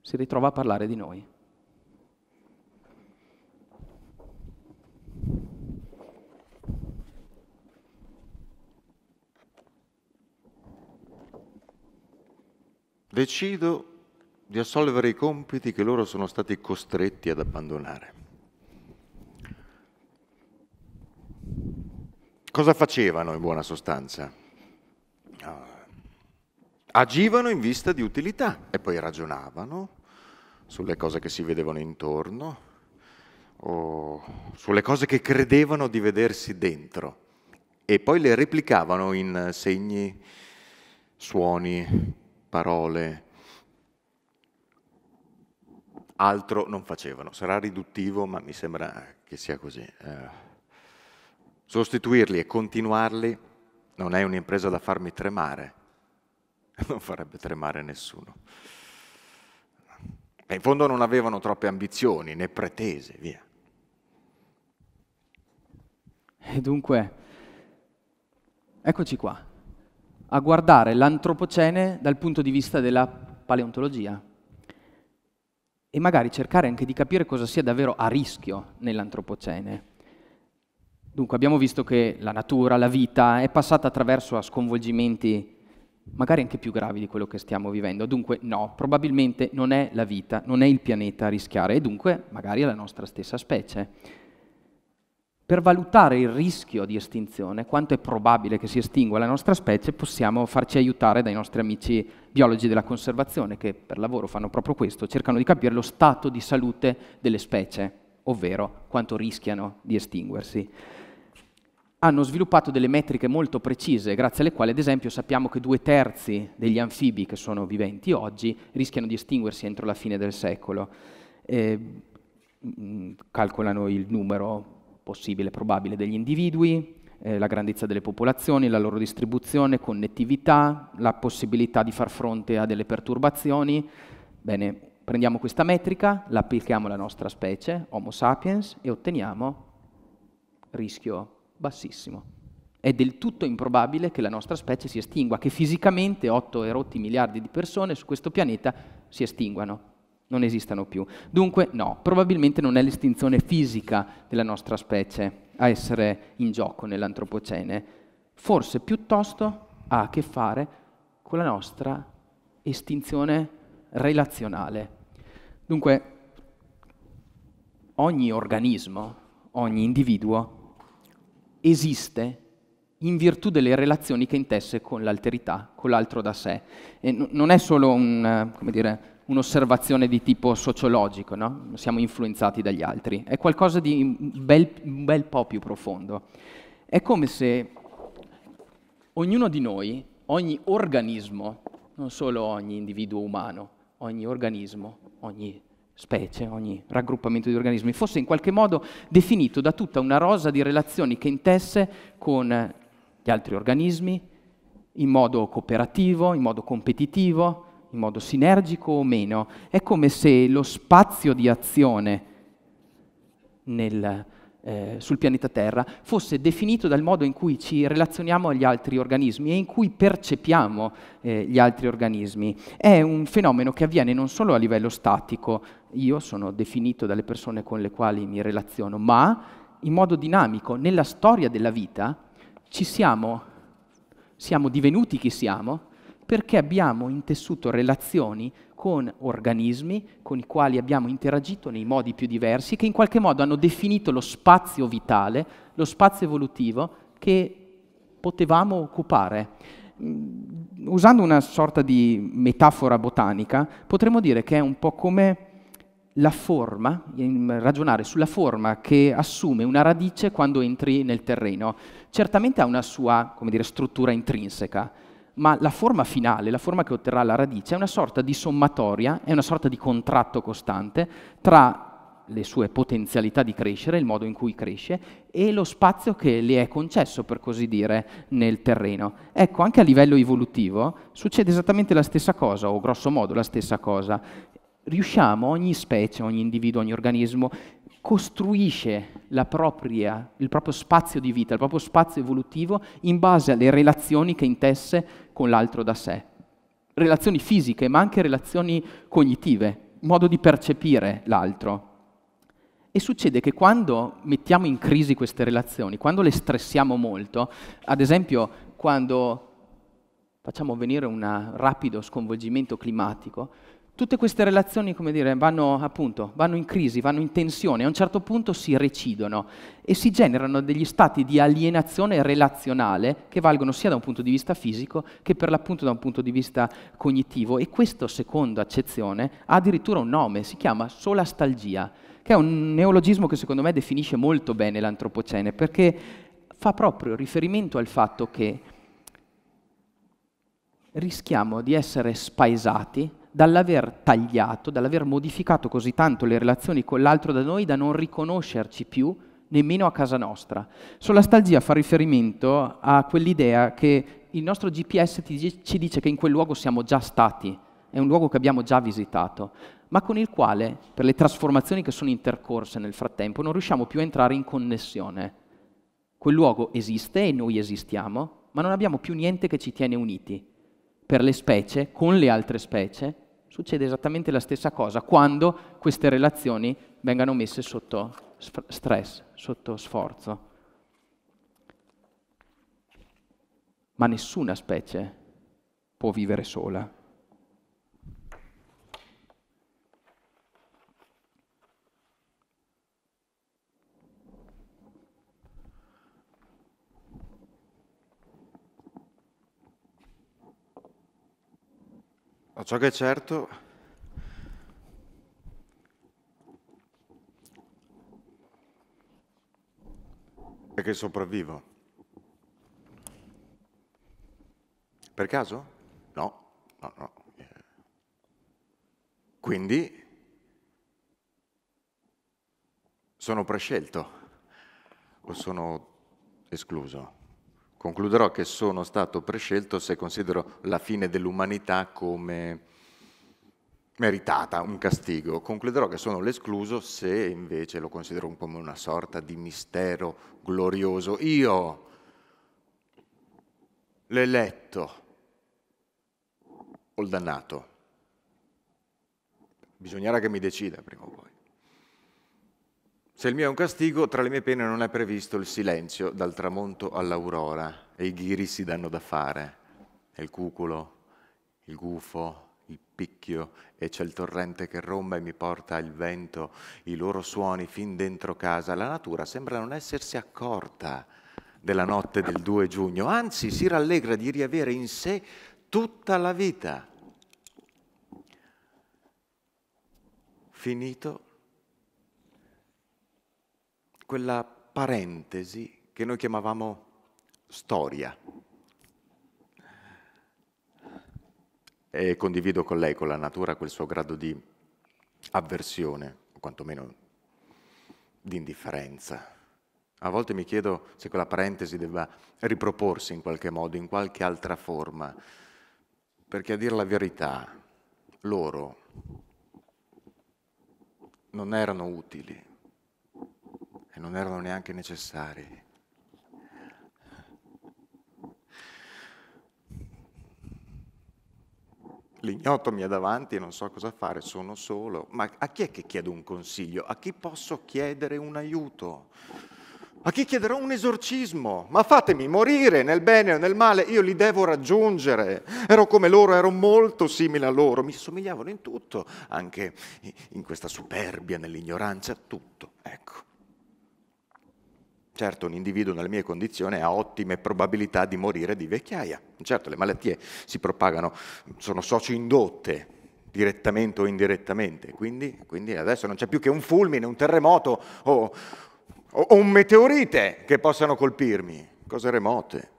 si ritrova a parlare di noi. decido di assolvere i compiti che loro sono stati costretti ad abbandonare. Cosa facevano in buona sostanza? Ah, agivano in vista di utilità e poi ragionavano sulle cose che si vedevano intorno o sulle cose che credevano di vedersi dentro e poi le replicavano in segni, suoni, parole, altro non facevano. Sarà riduttivo, ma mi sembra che sia così. Eh, sostituirli e continuarli non è un'impresa da farmi tremare, non farebbe tremare nessuno. E in fondo non avevano troppe ambizioni né pretese, via. E dunque, eccoci qua a guardare l'antropocene dal punto di vista della paleontologia e magari cercare anche di capire cosa sia davvero a rischio nell'antropocene. Dunque abbiamo visto che la natura, la vita è passata attraverso a sconvolgimenti magari anche più gravi di quello che stiamo vivendo. Dunque no, probabilmente non è la vita, non è il pianeta a rischiare e dunque magari è la nostra stessa specie. Per valutare il rischio di estinzione, quanto è probabile che si estingua la nostra specie, possiamo farci aiutare dai nostri amici biologi della conservazione, che per lavoro fanno proprio questo, cercano di capire lo stato di salute delle specie, ovvero quanto rischiano di estinguersi. Hanno sviluppato delle metriche molto precise, grazie alle quali, ad esempio, sappiamo che due terzi degli anfibi che sono viventi oggi rischiano di estinguersi entro la fine del secolo. E, mm, calcolano il numero possibile e probabile degli individui, eh, la grandezza delle popolazioni, la loro distribuzione, connettività, la possibilità di far fronte a delle perturbazioni. Bene, prendiamo questa metrica, la applichiamo alla nostra specie, Homo sapiens, e otteniamo rischio bassissimo. È del tutto improbabile che la nostra specie si estingua, che fisicamente 8 e rotti miliardi di persone su questo pianeta si estinguano non esistano più. Dunque no, probabilmente non è l'estinzione fisica della nostra specie a essere in gioco nell'antropocene, forse piuttosto ha a che fare con la nostra estinzione relazionale. Dunque ogni organismo, ogni individuo esiste in virtù delle relazioni che intesse con l'alterità, con l'altro da sé. E non è solo un, come dire, un'osservazione di tipo sociologico, no? non siamo influenzati dagli altri, è qualcosa di un bel, un bel po' più profondo. È come se ognuno di noi, ogni organismo, non solo ogni individuo umano, ogni organismo, ogni specie, ogni raggruppamento di organismi, fosse in qualche modo definito da tutta una rosa di relazioni che intesse con gli altri organismi in modo cooperativo, in modo competitivo, in modo sinergico o meno, è come se lo spazio di azione nel, eh, sul pianeta Terra fosse definito dal modo in cui ci relazioniamo agli altri organismi e in cui percepiamo eh, gli altri organismi. È un fenomeno che avviene non solo a livello statico, io sono definito dalle persone con le quali mi relaziono, ma in modo dinamico. Nella storia della vita ci siamo, siamo divenuti chi siamo perché abbiamo intessuto relazioni con organismi con i quali abbiamo interagito nei modi più diversi, che in qualche modo hanno definito lo spazio vitale, lo spazio evolutivo che potevamo occupare. Mm, usando una sorta di metafora botanica, potremmo dire che è un po' come la forma, ragionare sulla forma che assume una radice quando entri nel terreno. Certamente ha una sua dire, struttura intrinseca, ma la forma finale, la forma che otterrà la radice, è una sorta di sommatoria, è una sorta di contratto costante tra le sue potenzialità di crescere, il modo in cui cresce e lo spazio che le è concesso, per così dire, nel terreno. Ecco, anche a livello evolutivo succede esattamente la stessa cosa, o grosso modo la stessa cosa. Riusciamo, ogni specie, ogni individuo, ogni organismo, costruisce propria, il proprio spazio di vita, il proprio spazio evolutivo in base alle relazioni che intesse con l'altro da sé. Relazioni fisiche, ma anche relazioni cognitive, modo di percepire l'altro. E succede che quando mettiamo in crisi queste relazioni, quando le stressiamo molto, ad esempio quando facciamo venire un rapido sconvolgimento climatico, tutte queste relazioni, come dire, vanno, appunto, vanno in crisi, vanno in tensione, a un certo punto si recidono e si generano degli stati di alienazione relazionale che valgono sia da un punto di vista fisico che per l'appunto da un punto di vista cognitivo e questo, secondo accezione, ha addirittura un nome, si chiama solastalgia, che è un neologismo che secondo me definisce molto bene l'antropocene perché fa proprio riferimento al fatto che rischiamo di essere spaesati dall'aver tagliato, dall'aver modificato così tanto le relazioni con l'altro da noi da non riconoscerci più nemmeno a casa nostra. Solastalgia fa riferimento a quell'idea che il nostro GPS ci dice che in quel luogo siamo già stati, è un luogo che abbiamo già visitato, ma con il quale, per le trasformazioni che sono intercorse nel frattempo, non riusciamo più a entrare in connessione. Quel luogo esiste e noi esistiamo, ma non abbiamo più niente che ci tiene uniti per le specie con le altre specie, succede esattamente la stessa cosa quando queste relazioni vengano messe sotto stress, sotto sforzo. Ma nessuna specie può vivere sola. Ma ciò che è certo è che sopravvivo. Per caso? No, no, no. Quindi sono prescelto o sono escluso? Concluderò che sono stato prescelto se considero la fine dell'umanità come meritata, un castigo. Concluderò che sono l'escluso se invece lo considero come una sorta di mistero glorioso. Io, l'eletto o il dannato. Bisognerà che mi decida prima o poi. Se il mio è un castigo, tra le mie pene non è previsto il silenzio dal tramonto all'aurora e i ghiri si danno da fare. E il cuculo, il gufo, il picchio e c'è il torrente che romba e mi porta il vento, i loro suoni fin dentro casa. La natura sembra non essersi accorta della notte del 2 giugno, anzi si rallegra di riavere in sé tutta la vita. Finito quella parentesi che noi chiamavamo storia. E condivido con lei, con la natura, quel suo grado di avversione, o quantomeno di indifferenza. A volte mi chiedo se quella parentesi debba riproporsi in qualche modo, in qualche altra forma, perché a dire la verità, loro non erano utili che non erano neanche necessari. L'ignoto mi è davanti e non so cosa fare, sono solo. Ma a chi è che chiedo un consiglio? A chi posso chiedere un aiuto? A chi chiederò un esorcismo? Ma fatemi morire nel bene o nel male, io li devo raggiungere. Ero come loro, ero molto simile a loro, mi somigliavano in tutto, anche in questa superbia, nell'ignoranza, tutto. Ecco. Certo, un individuo nelle mie condizioni ha ottime probabilità di morire di vecchiaia. Certo, le malattie si propagano, sono socioindotte, direttamente o indirettamente. Quindi, quindi adesso non c'è più che un fulmine, un terremoto o, o un meteorite che possano colpirmi. Cose remote.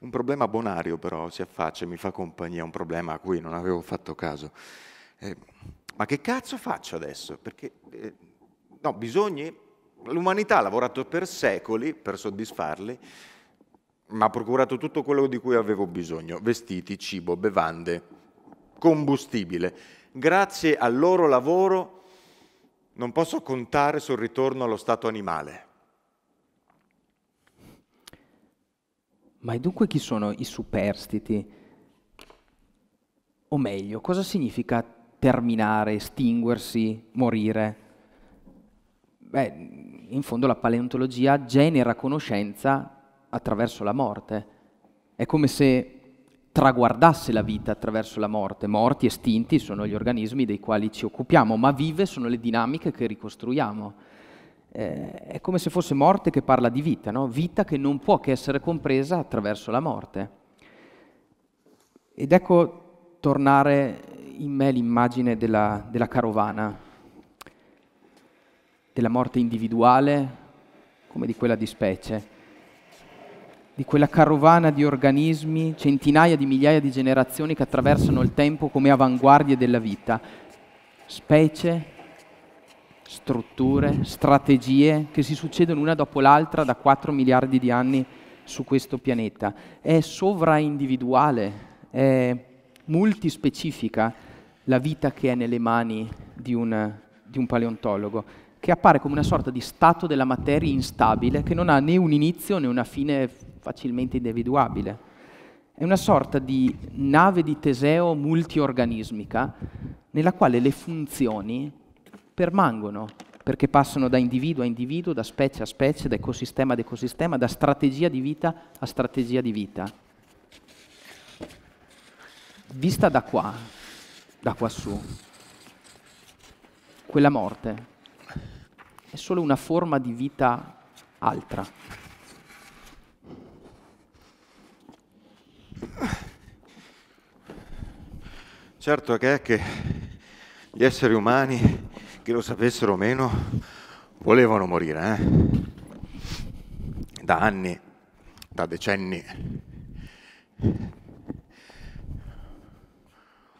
Un problema bonario però si affaccia e mi fa compagnia, un problema a cui non avevo fatto caso. Eh, ma che cazzo faccio adesso? Perché... Eh, No, bisogni, l'umanità ha lavorato per secoli per soddisfarli, ma ha procurato tutto quello di cui avevo bisogno, vestiti, cibo, bevande, combustibile. Grazie al loro lavoro non posso contare sul ritorno allo stato animale. Ma e dunque chi sono i superstiti? O meglio, cosa significa terminare, estinguersi, morire? beh, in fondo la paleontologia genera conoscenza attraverso la morte. È come se traguardasse la vita attraverso la morte. Morti, estinti sono gli organismi dei quali ci occupiamo, ma vive sono le dinamiche che ricostruiamo. Eh, è come se fosse morte che parla di vita, no? vita che non può che essere compresa attraverso la morte. Ed ecco tornare in me l'immagine della, della carovana, della morte individuale come di quella di specie, di quella carovana di organismi, centinaia di migliaia di generazioni che attraversano il tempo come avanguardie della vita, specie, strutture, strategie che si succedono una dopo l'altra da 4 miliardi di anni su questo pianeta. È sovraindividuale, è multispecifica la vita che è nelle mani di un, di un paleontologo che appare come una sorta di stato della materia instabile che non ha né un inizio né una fine facilmente individuabile. È una sorta di nave di Teseo multiorganismica nella quale le funzioni permangono, perché passano da individuo a individuo, da specie a specie, da ecosistema ad ecosistema, da strategia di vita a strategia di vita. Vista da qua, da quassù, quella morte è solo una forma di vita altra. Certo che è che gli esseri umani, che lo sapessero o meno, volevano morire, eh? da anni, da decenni.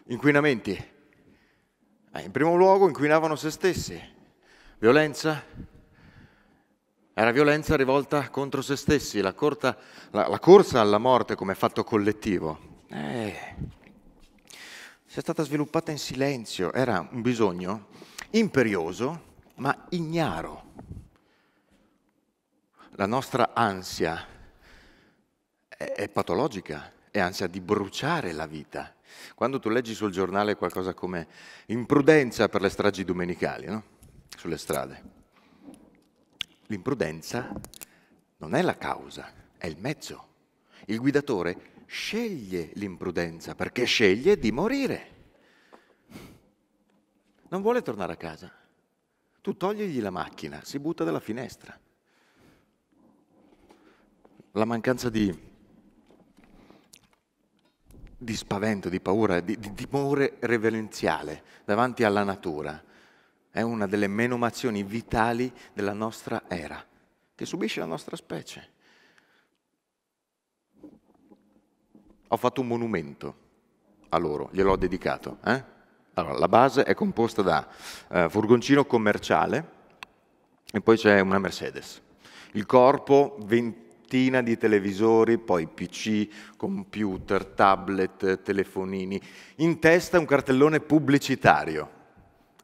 Inquinamenti. Eh, in primo luogo inquinavano se stessi Violenza? Era violenza rivolta contro se stessi, la, corta, la, la corsa alla morte come fatto collettivo. Eh, si è stata sviluppata in silenzio, era un bisogno imperioso ma ignaro. La nostra ansia è, è patologica, è ansia di bruciare la vita. Quando tu leggi sul giornale qualcosa come imprudenza per le stragi domenicali, no? sulle strade. L'imprudenza non è la causa, è il mezzo. Il guidatore sceglie l'imprudenza perché sceglie di morire. Non vuole tornare a casa. Tu togligli la macchina, si butta dalla finestra. La mancanza di, di spavento, di paura, di, di timore reverenziale davanti alla natura è una delle menomazioni vitali della nostra era, che subisce la nostra specie. Ho fatto un monumento a loro, gliel'ho dedicato. Eh? Allora, la base è composta da eh, furgoncino commerciale e poi c'è una Mercedes. Il corpo, ventina di televisori, poi PC, computer, tablet, telefonini. In testa un cartellone pubblicitario,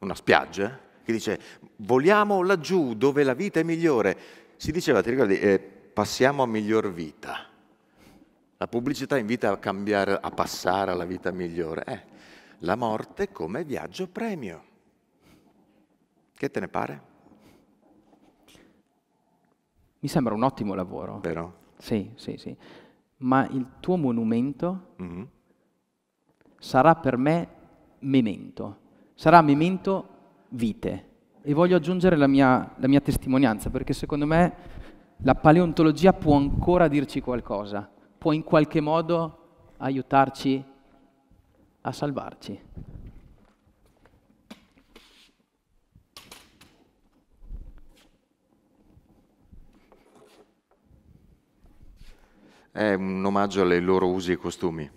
una spiaggia eh? che dice voliamo laggiù dove la vita è migliore. Si diceva, ti ricordi, eh, passiamo a miglior vita. La pubblicità invita a cambiare, a passare alla vita migliore. Eh, la morte come viaggio premio. Che te ne pare? Mi sembra un ottimo lavoro. Vero? Sì, sì, sì. Ma il tuo monumento mm-hmm. sarà per me memento. Sarà memento vite. E voglio aggiungere la mia, la mia testimonianza, perché secondo me la paleontologia può ancora dirci qualcosa, può in qualche modo aiutarci a salvarci. È un omaggio ai loro usi e costumi.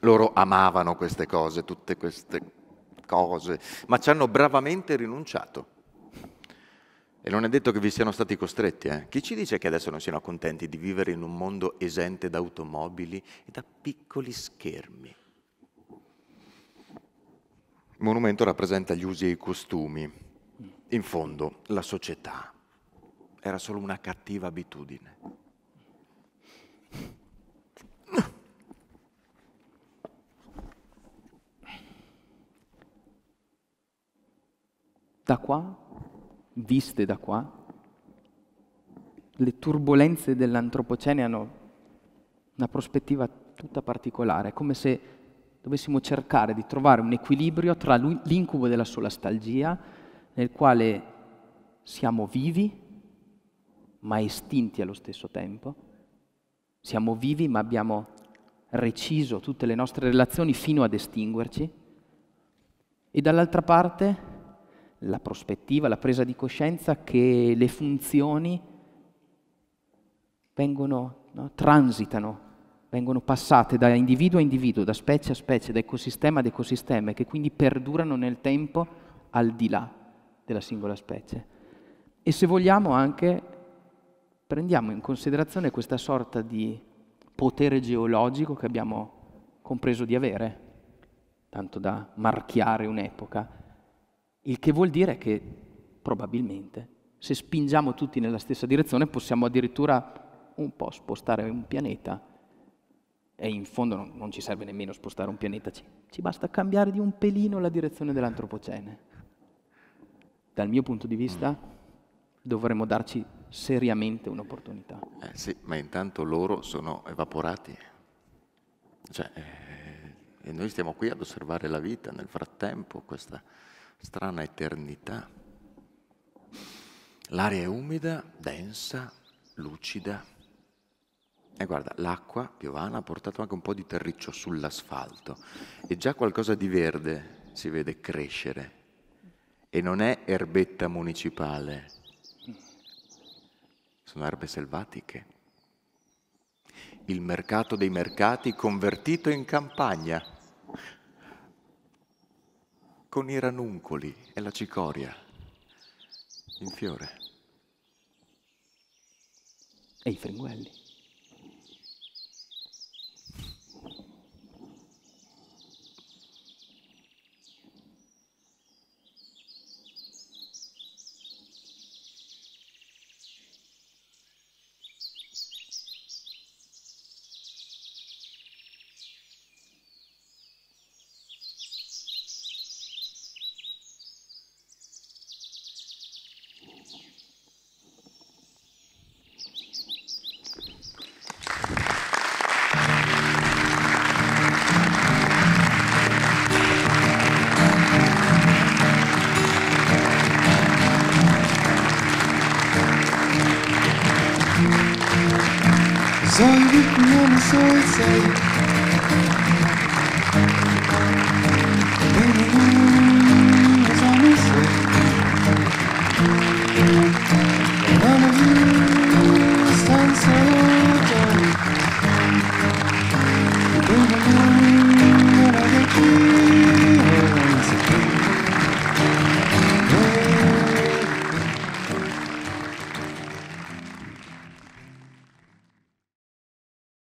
Loro amavano queste cose, tutte queste cose cose, ma ci hanno bravamente rinunciato. E non è detto che vi siano stati costretti. Eh? Chi ci dice che adesso non siano contenti di vivere in un mondo esente da automobili e da piccoli schermi? Il monumento rappresenta gli usi e i costumi, in fondo la società. Era solo una cattiva abitudine. da qua, viste da qua, le turbulenze dell'antropocene hanno una prospettiva tutta particolare, come se dovessimo cercare di trovare un equilibrio tra l'incubo della solastalgia, nel quale siamo vivi, ma estinti allo stesso tempo, siamo vivi ma abbiamo reciso tutte le nostre relazioni fino ad estinguerci, e dall'altra parte la prospettiva, la presa di coscienza che le funzioni vengono, no, transitano, vengono passate da individuo a individuo, da specie a specie, da ecosistema ad ecosistema e che quindi perdurano nel tempo al di là della singola specie. E se vogliamo anche prendiamo in considerazione questa sorta di potere geologico che abbiamo compreso di avere, tanto da marchiare un'epoca il che vuol dire che probabilmente, se spingiamo tutti nella stessa direzione, possiamo addirittura un po' spostare un pianeta. E in fondo non, non ci serve nemmeno spostare un pianeta, ci, ci basta cambiare di un pelino la direzione dell'antropocene. Dal mio punto di vista, dovremmo darci seriamente un'opportunità. Eh sì, ma intanto loro sono evaporati. Cioè, eh, e noi stiamo qui ad osservare la vita nel frattempo, questa strana eternità. L'aria è umida, densa, lucida. E guarda, l'acqua piovana ha portato anche un po' di terriccio sull'asfalto e già qualcosa di verde si vede crescere. E non è erbetta municipale, sono erbe selvatiche. Il mercato dei mercati convertito in campagna con i ranuncoli e la cicoria in fiore. E i fringuelli.